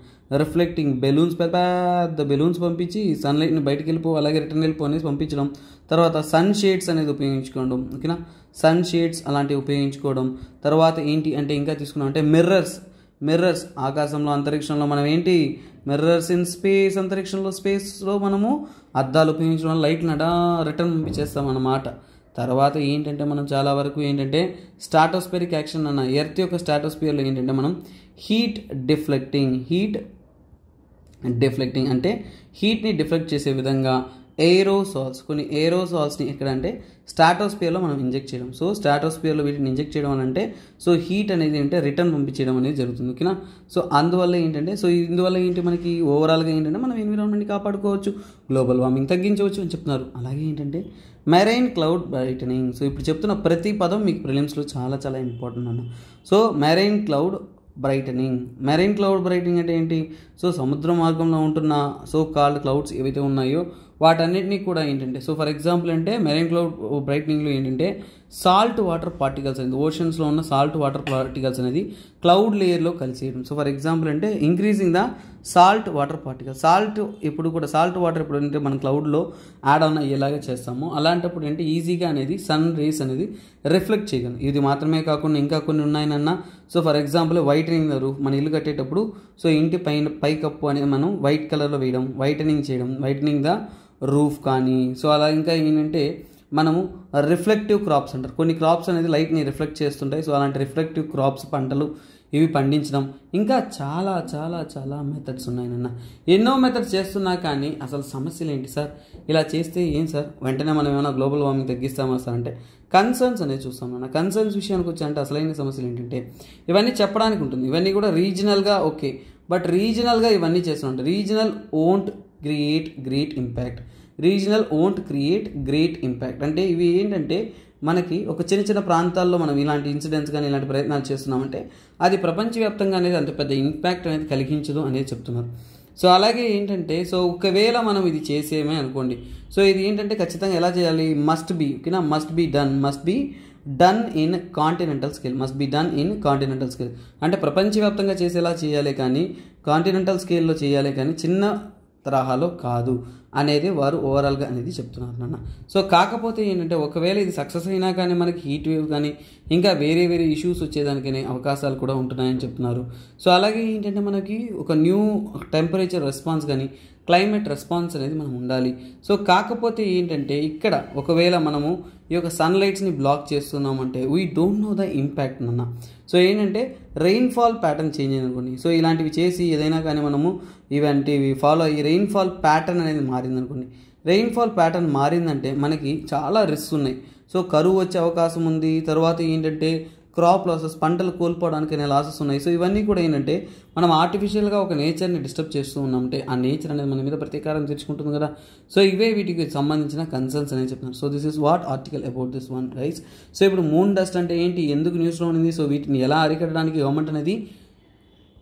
రిఫ్లెక్టింగ్ బెలూన్స్ పెద్ద పెద్ద బెలూన్స్ పంపించి సన్లైట్ని బయటకు వెళ్ళిపో అలాగే రిటర్న్ వెళ్ళిపో అనేసి పంపించడం తర్వాత సన్ షేడ్స్ అనేది ఉపయోగించుకోవడం ఓకేనా సన్ షేడ్స్ అలాంటివి ఉపయోగించుకోవడం తర్వాత ఏంటి అంటే ఇంకా తీసుకున్నాం అంటే మిర్రర్స్ మిర్రర్స్ ఆకాశంలో అంతరిక్షంలో మనం ఏంటి మిర్రర్స్ ఇన్ స్పేస్ అంతరిక్షంలో స్పేస్లో మనము అద్దాలు ఉపయోగించడం లైట్ని అడా రిటర్న్ పంపించేస్తాం అన్నమాట తర్వాత ఏంటంటే మనం చాలా వరకు ఏంటంటే స్టాటోస్పియరిక్ యాక్షన్ అన్న ఎర్త్ యొక్క స్టాటోస్పియర్లో ఏంటంటే మనం హీట్ డిఫ్లెక్టింగ్ హీట్ డిఫ్లెక్టింగ్ అంటే హీట్ని డిఫ్లెక్ట్ చేసే విధంగా ఎయిరోసాల్స్ కొన్ని ఎయిరోసాల్స్ని అంటే స్టాటోస్పియర్లో మనం ఇంజెక్ట్ చేయడం సో స్టాటోస్పియర్లో వీటిని ఇంజెక్ట్ చేయడం అని అంటే సో హీట్ అనేది ఏంటంటే రిటర్న్ పంపించడం అనేది జరుగుతుంది ఓకేనా సో అందువల్ల ఏంటంటే సో ఇందువల్ల ఏంటి మనకి ఓవరాల్గా ఏంటంటే మనం ఎన్విరాన్మెంట్ని కాపాడుకోవచ్చు గ్లోబల్ వార్మింగ్ తగ్గించవచ్చు అని చెప్తున్నారు అలాగే ఏంటంటే మెరైన్ క్లౌడ్ బ్రైటనింగ్ సో ఇప్పుడు చెప్తున్న ప్రతి పదం మీకు ప్రిలిమ్స్లో చాలా చాలా ఇంపార్టెంట్ అన్న so marine cloud brightening marine cloud brightening అంటే ఏంటి సో సముద్ర మార్గంలో ఉంటున్న సో కాల్డ్ క్లౌడ్స్ ఏవైతే ఉన్నాయో వాటన్నిటినీ కూడా ఏంటంటే సో ఫర్ ఎగ్జాంపుల్ అంటే మెరైన్ క్లౌడ్ బ్రైటనింగ్లో ఏంటంటే సాల్ట్ వాటర్ పార్టికల్స్ అనేది ఓషన్స్లో ఉన్న సాల్ట్ వాటర్ పార్టికల్స్ అనేది క్లౌడ్ లేయర్లో కలిసేయడం సో ఫర్ ఎగ్జాంపుల్ అంటే increasing the salt water particles salt ఎప్పుడు కూడా సాల్ట్ వాటర్ ఎప్పుడు అంటే మనం క్లౌడ్లో యాడ్ ఆన్ అయ్యేలాగా చేస్తాము అలాంటప్పుడు అంటే ఈజీగా అనేది సన్ రేస్ అనేది రిఫ్లెక్ట్ చేయగలం ఇది మాత్రమే కాకుండా ఇంకా కొన్ని ఉన్నాయనన్నా so for example whitening the roof మన ఇల్లు కట్టేటప్పుడు సో ఇంటి పైన పై కప్పు అనేది మనం వైట్ కలర్లో వేయడం వైటనింగ్ చేయడం వైటనింగ్ ద రూఫ్ కానీ సో అలా ఇంకా ఏంటంటే మనము రిఫ్లెక్టివ్ క్రాప్స్ అంటారు కొన్ని క్రాప్స్ అనేది లైట్ని రిఫ్లెక్ట్ చేస్తుంటాయి సో అలాంటి రిఫ్లెక్టివ్ క్రాప్స్ పంటలు ఇవి పండించడం ఇంకా చాలా చాలా చాలా మెథడ్స్ ఉన్నాయి నిన్న ఎన్నో మెథడ్స్ చేస్తున్నా కానీ అసలు సమస్యలు ఏంటి సార్ ఇలా చేస్తే ఏం సార్ వెంటనే మనం ఏమైనా గ్లోబల్ వార్మింగ్ తగ్గిస్తామా సార్ అంటే కన్సర్న్స్ అనేది చూస్తాం నాన్న కన్సర్న్స్ విషయానికి వచ్చి అంటే అసలైన సమస్యలు ఏంటంటే ఇవన్నీ చెప్పడానికి ఉంటుంది ఇవన్నీ కూడా రీజనల్గా ఓకే బట్ రీజనల్గా ఇవన్నీ చేస్తున్నాం regional won't create great impact regional won't create great impact అంటే ఇవి ఏంటంటే మనకి ఒక చిన్న చిన్న ప్రాంతాల్లో మనం ఇలాంటి ఇన్సిడెంట్స్ కానీ ఇలాంటి ప్రయత్నాలు చేస్తున్నామంటే అది ప్రపంచవ్యాప్తంగా అనేది అంత పెద్ద ఇంపాక్ట్ అనేది కలిగించదు అనేది చెప్తున్నారు సో అలాగే ఏంటంటే సో ఒకవేళ మనం ఇది చేసేమే అనుకోండి సో ఇది ఏంటంటే ఖచ్చితంగా ఎలా చేయాలి మస్ట్ బీ ఓకేనా must be done must be done in continental scale must be done in continental scale అంటే ప్రపంచవ్యాప్తంగా చేసేలా చేయాలి కానీ కాంటినెంటల్ స్కేల్లో చేయాలి కానీ చిన్న తరహాలో కాదు అనేది వారు ఓవరాల్గా అనేది చెప్తున్నారు నాన్న సో కాకపోతే ఏంటంటే ఒకవేళ ఇది సక్సెస్ అయినా కానీ మనకి హీట్ వేవ్ కానీ ఇంకా వేరే వేరే ఇష్యూస్ వచ్చేదానికి అవకాశాలు కూడా ఉంటున్నాయని చెప్తున్నారు సో అలాగే ఏంటంటే మనకి ఒక న్యూ టెంపరేచర్ రెస్పాన్స్ కానీ క్లైమేట్ రెస్పాన్స్ అనేది మనం ఉండాలి సో కాకపోతే ఏంటంటే ఇక్కడ ఒకవేళ మనము ఈ యొక్క సన్లైట్స్ని బ్లాక్ చేస్తున్నామంటే we don't know the impact నాన్న సో ఏంటంటే రెయిన్ఫాల్ ప్యాటర్న్ చేంజ్ అయింది అనుకోండి సో ఇలాంటివి చేసి ఏదైనా కానీ మనము ఇవంటివి ఫాలో అయ్యి రెయిన్ఫాల్ ప్యాటర్న్ అనేది మారింది అనుకోండి రెయిన్ఫాల్ ప్యాటర్న్ మారిందంటే మనకి చాలా రిస్క్ ఉన్నాయి సో కరువు వచ్చే అవకాశం ఉంది తర్వాత ఏంటంటే క్రాప్ లాసెస్ పంటలు కోల్పోవడానికి అనే లాసెస్ ఉన్నాయి సో ఇవన్నీ కూడా ఏంటంటే మనం ఆర్టిఫిషియల్గా ఒక నేచర్ని డిస్టర్బ్ చేస్తూ ఉన్నామంటే ఆ నేచర్ అనేది మన మీద ప్రతీకారం తెచ్చుకుంటుంది కదా సో ఇవే వీటికి సంబంధించిన కన్సర్న్స్ అనేది చెప్తున్నారు so this is what article about this one rise so ఇప్పుడు మూన్ డస్ట్ అంటే ఏంటి ఎందుకు న్యూస్లో ఉంది సో వీటిని ఎలా అరికట్టడానికి గవర్నమెంట్ అనేది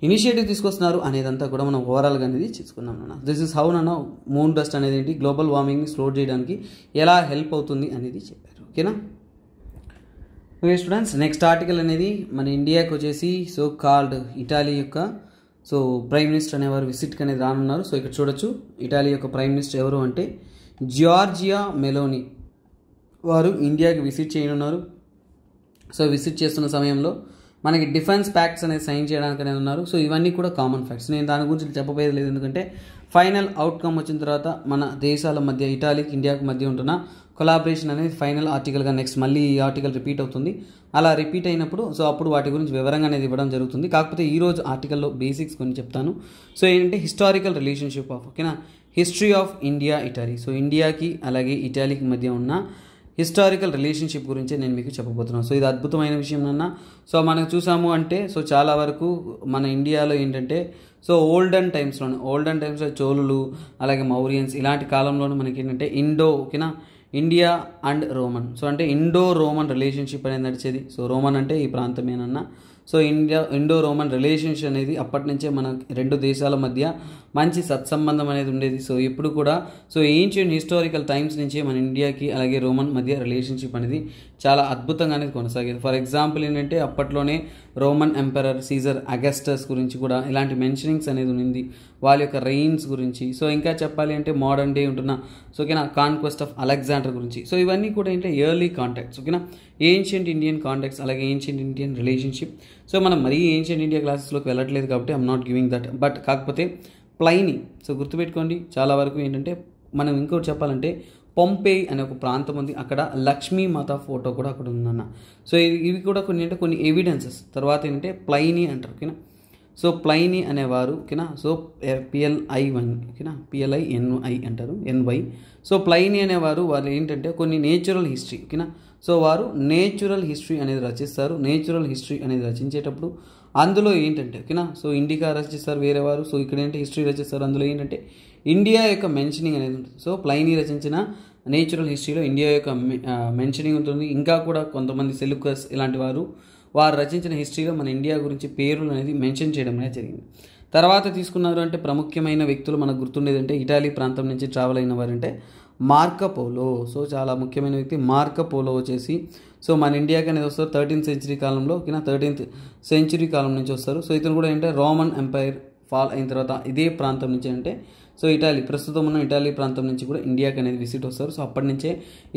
ఇనిషియేటివ్ తీసుకొస్తున్నారు అనేదంతా కూడా మనం ఓవరాల్గా అనేది చేసుకున్నాం నాన్న దిస్ ఇస్ హౌ నన్న మూన్ డస్ట్ అనేది ఏంటి గ్లోబల్ వార్మింగ్ని స్లో చేయడానికి ఎలా హెల్ప్ అవుతుంది అనేది చెప్పారు ఓకేనా ఓకే స్టూడెంట్స్ నెక్స్ట్ ఆర్టికల్ అనేది మన ఇండియాకి వచ్చేసి సో కాల్డ్ ఇటాలీ యొక్క సో ప్రైమ్ మినిస్టర్ అనేవారు విసిట్కి అనేది రానున్నారు సో ఇక్కడ చూడొచ్చు ఇటాలీ యొక్క ప్రైమ్ మినిస్టర్ ఎవరు అంటే జియార్జియా మెలోని వారు ఇండియాకి విసిట్ చేయనున్నారు సో విసిట్ చేస్తున్న సమయంలో మనకి డిఫెన్స్ ప్యాక్స్ అనేది సైన్ చేయడానికి అనేది ఉన్నారు సో ఇవన్నీ కూడా కామన్ ఫ్యాక్ట్స్ నేను దాని గురించి చెప్పబోయేది లేదు ఎందుకంటే ఫైనల్ అవుట్కమ్ వచ్చిన తర్వాత మన దేశాల మధ్య ఇటాలీకి ఇండియాకి మధ్య ఉంటున్న కొలాబరేషన్ అనేది ఫైనల్ ఆర్టికల్గా నెక్స్ట్ మళ్ళీ ఈ ఆర్టికల్ రిపీట్ అవుతుంది అలా రిపీట్ అయినప్పుడు సో అప్పుడు వాటి గురించి వివరంగా అనేది ఇవ్వడం జరుగుతుంది కాకపోతే ఈరోజు ఆర్టికల్లో బేసిక్స్ కొన్ని చెప్తాను సో ఏంటంటే హిస్టారికల్ రిలేషన్షిప్ ఆఫ్ ఓకేనా history of India Italy so ఇండియాకి అలాగే ఇటలీకి మధ్య ఉన్న హిస్టారికల్ రిలేషన్షిప్ గురించి నేను మీకు చెప్పబోతున్నాను సో ఇది అద్భుతమైన విషయం నన్న సో మనం చూసాము అంటే సో చాలా వరకు మన ఇండియాలో ఏంటంటే సో ఓల్డెన్ టైమ్స్లోనే ఓల్డెన్ టైమ్స్లో చోళులు అలాగే మౌరియన్స్ ఇలాంటి కాలంలోనే మనకి ఏంటంటే ఇండో ఓకేనా ఇండియా అండ్ రోమన్ సో అంటే ఇండో రోమన్ రిలేషన్షిప్ అనేది నడిచేది సో రోమన్ అంటే ఈ ప్రాంతమేనన్నా so India Indo Roman relationship అనేది అప్పటి నుంచే మన రెండు దేశాల మధ్య మంచి సత్సంబంధం అనేది ఉండేది సో ఇప్పుడు కూడా సో ఏన్షియన్ హిస్టారికల్ టైమ్స్ నుంచే మన ఇండియాకి అలాగే రోమన్ మధ్య రిలేషన్షిప్ అనేది చాలా అద్భుతంగా అనేది కొనసాగేది ఫర్ ఎగ్జాంపుల్ ఏంటంటే అప్పట్లోనే రోమన్ ఎంపరర్ సీజర్ అగస్టస్ గురించి కూడా ఇలాంటి మెన్షనింగ్స్ అనేది ఉంది వాళ్ళ యొక్క రెయిన్స్ గురించి సో ఇంకా చెప్పాలి అంటే మోడర్న్ డే ఉంటున్న సో ఓకేనా కాన్క్వెస్ట్ ఆఫ్ అలెగ్జాండర్ గురించి సో ఇవన్నీ కూడా ఏంటంటే ఎర్లీ కాంటాక్ట్స్ ఓకేనా ఏన్షియంట్ ఇండియన్ కాంటాక్ట్స్ అలాగే ఏన్షియంట్ ఇండియన్ రిలేషన్షిప్ సో మనం మరీ ఏన్షియంట్ ఇండియా క్లాసెస్లోకి వెళ్ళట్లేదు కాబట్టి I'm not giving that but కాకపోతే ప్లైని సో గుర్తుపెట్టుకోండి చాలా వరకు ఏంటంటే మనం ఇంకోటి చెప్పాలంటే పొంపే అనే ఒక ప్రాంతం ఉంది అక్కడ లక్ష్మీమాత ఫోటో కూడా అక్కడ ఉందన్న సో ఇవి కూడా కొన్ని అంటే కొన్ని ఎవిడెన్సెస్ తర్వాత ఏంటంటే ప్లైని అంటారు ఓకేనా సో ప్లైని అనేవారు ఓకేనా సో పిఎల్ఐ వన్ ఓకేనా పిఎల్ఐ ఎన్ఐ అంటారు ఎన్వై సో ప్లైని అనేవారు వాళ్ళు ఏంటంటే కొన్ని నేచురల్ హిస్టరీ ఓకేనా సో వారు నేచురల్ హిస్టరీ అనేది రచిస్తారు నేచురల్ హిస్టరీ అనేది రచించేటప్పుడు అందులో ఏంటంటే ఓకేనా సో ఇండికా రచిస్తారు వేరే వారు సో ఇక్కడ ఏంటంటే హిస్టరీ రచిస్తారు అందులో ఏంటంటే ఇండియా యొక్క మెన్షనింగ్ అనేది ఉంటుంది సో ప్లైని రచించిన నేచురల్ హిస్టరీలో ఇండియా యొక్క మెన్షనింగ్ ఉంటుంది ఇంకా కూడా కొంతమంది సెలుకస్ ఇలాంటి వారు వారు రచించిన హిస్టరీలో మన ఇండియా గురించి పేర్లు అనేది మెన్షన్ చేయడం అనేది జరిగింది తర్వాత తీసుకున్నారు అంటే ప్రముఖమైన వ్యక్తులు మనకు గుర్తుండేదంటే ఇటాలీ ప్రాంతం నుంచి ట్రావెల్ అయిన వారంటే మార్కపోలో సో చాలా ముఖ్యమైన వ్యక్తి మార్కపోలో వచ్చేసి సో మన ఇండియాకి అనేది వస్తారు థర్టీన్త్ సెంచరీ కాలంలో ఓకేనా థర్టీన్త్ సెంచరీ కాలం నుంచి వస్తారు సో ఇతను కూడా ఏంటంటే రోమన్ ఎంపైర్ ఫాల్ అయిన తర్వాత ఇదే ప్రాంతం నుంచి అంటే సో ఇటాలీ ప్రస్తుతం ఉన్న ఇటాలీ ప్రాంతం నుంచి కూడా ఇండియాకి అనేది విజిట్ వస్తారు సో అప్పటి నుంచే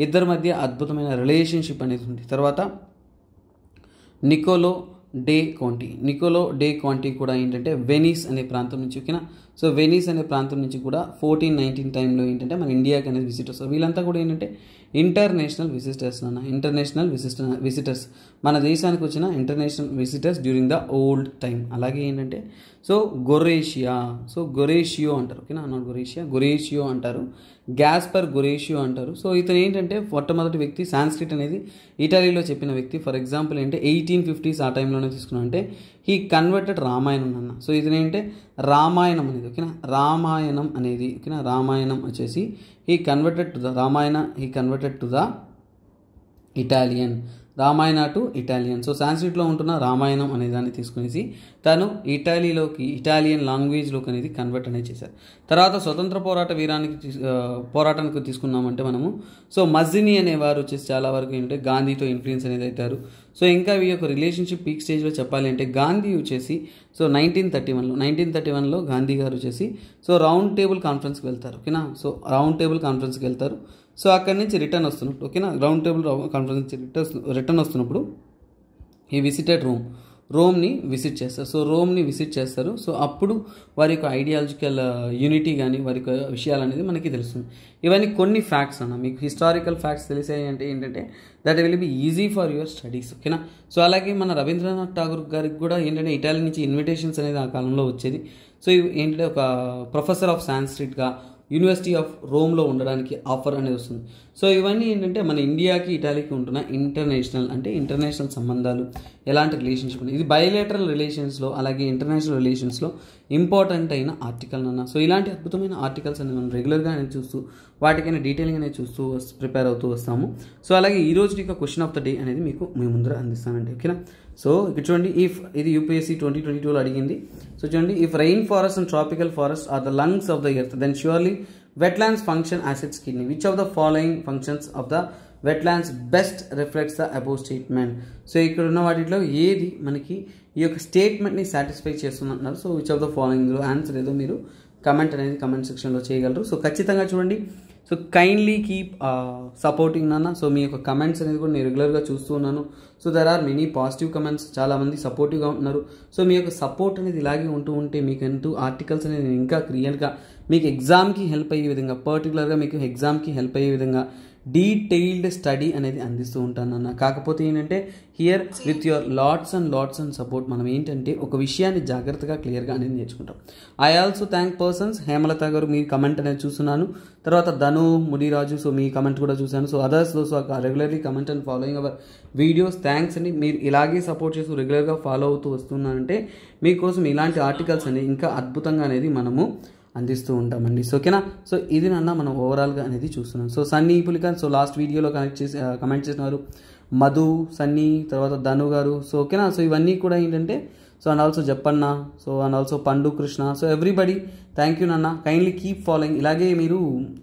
ఇద్దరి మధ్య అద్భుతమైన రిలేషన్షిప్ అనేది ఉంది తర్వాత నికోలో డే కాంటీ నికోలో డే కాంటీ కూడా ఏంటంటే వెనీస్ అనే ప్రాంతం నుంచి ఓకేనా సో వెనీస్ అనే ప్రాంతం నుంచి కూడా ఫోర్టీన్ నైన్టీన్ టైంలో ఏంటంటే మన ఇండియాకి అనేది విజిటర్స్ వీళ్ళంతా కూడా ఏంటంటే ఇంటర్నేషనల్ విజిటర్స్ అన్న ఇంటర్నేషనల్ విజిటర్ విజిటర్స్ మన దేశానికి వచ్చిన international visitors during the old time అలాగే ఏంటంటే సో గొరేషియా సో గొరేషియో అంటారు ఓకేనా నాట్ గొరేషియా గొరేషియో అంటారు గ్యాస్పర్ గొరేషియో అంటారు సో ఇతను ఏంటంటే మొట్టమొదటి వ్యక్తి సాంస్క్రిట్ అనేది ఇటలీలో చెప్పిన వ్యక్తి ఫర్ ఎగ్జాంపుల్ ఏంటంటే ఎయిటీన్ ఫిఫ్టీస్ ఆ టైంలోనే తీసుకున్నాం అంటే హీ కన్వర్టెడ్ రామాయణం అన్న సో ఇది ఏంటంటే రామాయణం అనేది ఓకేనా రామాయణం అనేది ఓకేనా రామాయణం వచ్చేసి he converted to the Ramayana he converted to the Italian Ramayana to Italian so సాన్స్క్రిట్లో ఉంటున్న రామాయణం అనే దాన్ని తీసుకునేసి తను ఇటాలీలోకి ఇటాలియన్ లాంగ్వేజ్లోకి అనేది కన్వర్ట్ అనేది చేశారు తర్వాత స్వతంత్ర పోరాట వీరానికి పోరాటానికి తీసుకున్నామంటే మనము సో మజ్జిని అనేవారు వచ్చేసి చాలా వరకు ఏంటంటే గాంధీతో ఇన్ఫ్లుయెన్స్ అనేది అవుతారు సో ఇంకా ఈ యొక్క రిలేషన్షిప్ పీక్ స్టేజ్లో చెప్పాలి అంటే గాంధీ వచ్చేసి సో నైన్టీన్ థర్టీ వన్లో నైన్టీన్ థర్టీ వన్లో గాంధీ గారు వచ్చేసి సో రౌండ్ టేబుల్ కాన్ఫరెన్స్కి వెళ్తారు ఓకేనా సో రౌండ్ టేబుల్ కాన్ఫరెన్స్కి వెళ్తారు సో అక్కడి నుంచి రిటర్న్ వస్తున్నప్పుడు ఓకేనా ground table conference return return వస్తున్నప్పుడు ఈ విజిటెడ్ రూమ్ రోమ్ని విజిట్ చేస్తారు సో రోమ్ని విజిట్ చేస్తారు సో అప్పుడు వారి యొక్క ఐడియాలజికల్ యూనిటీ కానీ వారి యొక్క విషయాలు అనేది మనకి తెలుస్తుంది ఇవన్నీ కొన్ని ఫ్యాక్ట్స్ అన్న మీకు హిస్టారికల్ ఫ్యాక్ట్స్ తెలిసాయి అంటే ఏంటంటే that will be easy for your studies ఓకేనా సో అలాగే మన రవీంద్రనాథ్ ఠాగూర్ గారికి కూడా ఏంటంటే ఇటాలీ నుంచి ఇన్విటేషన్స్ అనేది ఆ కాలంలో వచ్చేది సో ఏంటంటే ఒక ప్రొఫెసర్ ఆఫ్ సాంస్క్రిట్గా యూనివర్సిటీ ఆఫ్ రోమ్లో ఉండడానికి ఆఫర్ అనేది వస్తుంది సో ఇవన్నీ ఏంటంటే మన ఇండియాకి ఇటాలీకి ఉంటున్న ఇంటర్నేషనల్ అంటే ఇంటర్నేషనల్ సంబంధాలు ఎలాంటి రిలేషన్షిప్ ఇది బయోలేటరల్ రిలేషన్స్లో అలాగే ఇంటర్నేషనల్ రిలేషన్స్లో ఇంపార్టెంట్ అయిన ఆర్టికల్ అన్న సో ఇలాంటి అద్భుతమైన ఆర్టికల్స్ అనేది మనం రెగ్యులర్గా అనేది చూస్తూ వాటికైనా డీటెయిల్గా అనేది చూస్తూ ప్రిపేర్ అవుతూ వస్తాము సో అలాగే ఈ రోజు యొక్క క్వశ్చన్ ఆఫ్ ద డే అనేది మీకు మీ ముందర అందిస్తానండి ఓకేనా సో ఇక్కడ చూడండి ఇఫ్ ఇది యూపీఎస్సీ ట్వంటీ ట్వంటీ టూలో అడిగింది సో చూడండి if rain forest and tropical forest are the lungs of the earth then surely wetlands function acids kidney which of the following functions of the wetlands best reflects the above statement so ఇక్కడ ఉన్న వాటిలో ఏది మనకి ఈ యొక్క స్టేట్మెంట్ని satisfy చేస్తుందంటున్నారు so which of the ఫాలోయింగ్లో ఆన్సర్ ఏదో మీరు కమెంట్ అనేది కమెంట్ సెక్షన్లో చేయగలరు సో ఖచ్చితంగా చూడండి సో కైండ్లీ కీప్ సపోర్టింగ్ నాన్న సో మీ యొక్క కమెంట్స్ అనేది కూడా నేను రెగ్యులర్గా చూస్తూ ఉన్నాను so there are many positive comments చాలామంది సపోర్టివ్గా ఉంటున్నారు సో మీ యొక్క సపోర్ట్ అనేది ఇలాగే ఉంటూ ఉంటే మీకు ఎంతో ఆర్టికల్స్ అనేది ఇంకా క్రియేట్గా మీకు ఎగ్జామ్కి హెల్ప్ అయ్యే విధంగా పర్టికులర్గా మీకు ఎగ్జామ్కి హెల్ప్ అయ్యే విధంగా డీటెయిల్డ్ స్టడీ అనేది అందిస్తూ ఉంటాను అన్న కాకపోతే ఏంటంటే here with your lots and lots and support మనం ఏంటంటే ఒక విషయాన్ని జాగ్రత్తగా క్లియర్గా అనేది నేర్చుకుంటాం I also thank persons Hemalatha garu మీ కమెంట్ అనేది చూస్తున్నాను తర్వాత ధను మునిరాజు సో మీ కమెంట్ కూడా చూశాను so others so regularly comment and following our videos thanks అండి మీరు ఇలాగే సపోర్ట్ చేస్తూ రెగ్యులర్గా ఫాలో అవుతూ వస్తున్నారంటే మీకోసం ఇలాంటి ఆర్టికల్స్ అనేది ఇంకా అద్భుతంగా అనేది మనము అందిస్తూ ఉంటామండి సో ఓకేనా సో ఇది నన్న మనం ఓవరాల్గా అనేది చూస్తున్నాం so Sunny Pulika so last వీడియోలో కనెక్ట్ చేసి కమెంట్ చేసినారు మధు సన్నీ తర్వాత ధను గారు సో ఓకేనా సో ఇవన్నీ కూడా ఏంటంటే so and also Jappanna so and also Pandu Krishna so everybody thank you నాన్న కైండ్లీ కీప్ ఫాలోయింగ్ ఇలాగే మీరు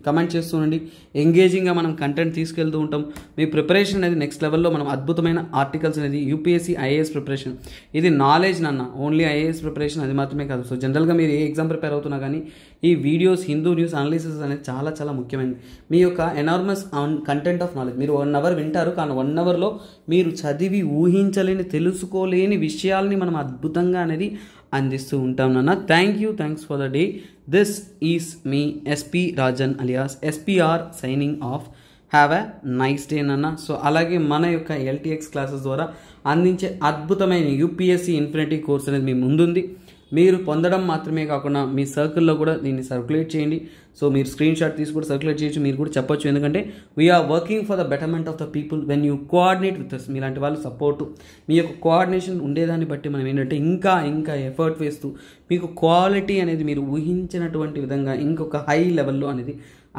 కమెంట్ చేస్తూ ఉండండి ఎంగేజింగ్గా మనం కంటెంట్ తీసుకెళ్తూ ఉంటాం మీ ప్రిపరేషన్ అనేది నెక్స్ట్ లెవెల్లో మనం అద్భుతమైన ఆర్టికల్స్ అనేది యూపీఎస్సీ ఐఏఎస్ ప్రిపరేషన్ ఇది నాలెడ్జ్ నాన్న ఓన్లీ ఐఏఎస్ ప్రిపరేషన్ అది మాత్రమే కాదు సో జనరల్గా మీరు ఏ ఎగ్జామ్ ప్రిపేర్ అవుతున్నా కానీ ఈ వీడియోస్ హిందూ న్యూస్ అనాలిసిస్ అనేది చాలా చాలా ముఖ్యమైనది మీ యొక్క ఎనార్మస్ కంటెంట్ ఆఫ్ నాలెడ్జ్ మీరు వన్ అవర్ వింటారు కానీ వన్ అవర్లో మీరు చదివి ఊహించలేని తెలుసుకోలేని విషయాల్ని మనం అద్భుతంగా అనేది అందిస్తూ ఉంటాం నాన్న thank you thanks for the day this is మీ SP Rajan alias SPR signing off have a nice day నాన్న సో అలాగే మన యొక్క ఎల్టీఎక్స్ క్లాసెస్ ద్వారా అందించే అద్భుతమైన యూపీఎస్సీ ఇన్ఫినిటీ కోర్స్ అనేది మీ ముందుంది మీరు పొందడం మాత్రమే కాకుండా మీ సర్కిల్లో కూడా దీన్ని సర్క్యులేట్ చేయండి సో మీరు స్క్రీన్ షాట్ తీసి కూడా సర్క్యులేట్ చేయొచ్చు మీరు కూడా చెప్పొచ్చు ఎందుకంటే we are working for the betterment of the people when you coordinate with మీ లాంటి వాళ్ళు సపోర్టు మీ యొక్క కోఆర్డినేషన్ ఉండేదాన్ని బట్టి మనం ఏంటంటే ఇంకా ఇంకా ఎఫర్ట్ వేస్తూ మీకు క్వాలిటీ అనేది మీరు ఊహించినటువంటి విధంగా ఇంకొక హై లెవెల్లో అనేది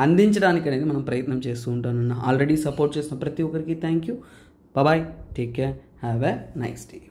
అందించడానికి అనేది మనం ప్రయత్నం చేస్తూ ఉంటానన్న ఆల్రెడీ సపోర్ట్ చేసిన ప్రతి ఒక్కరికి thank you bye take care have a nice day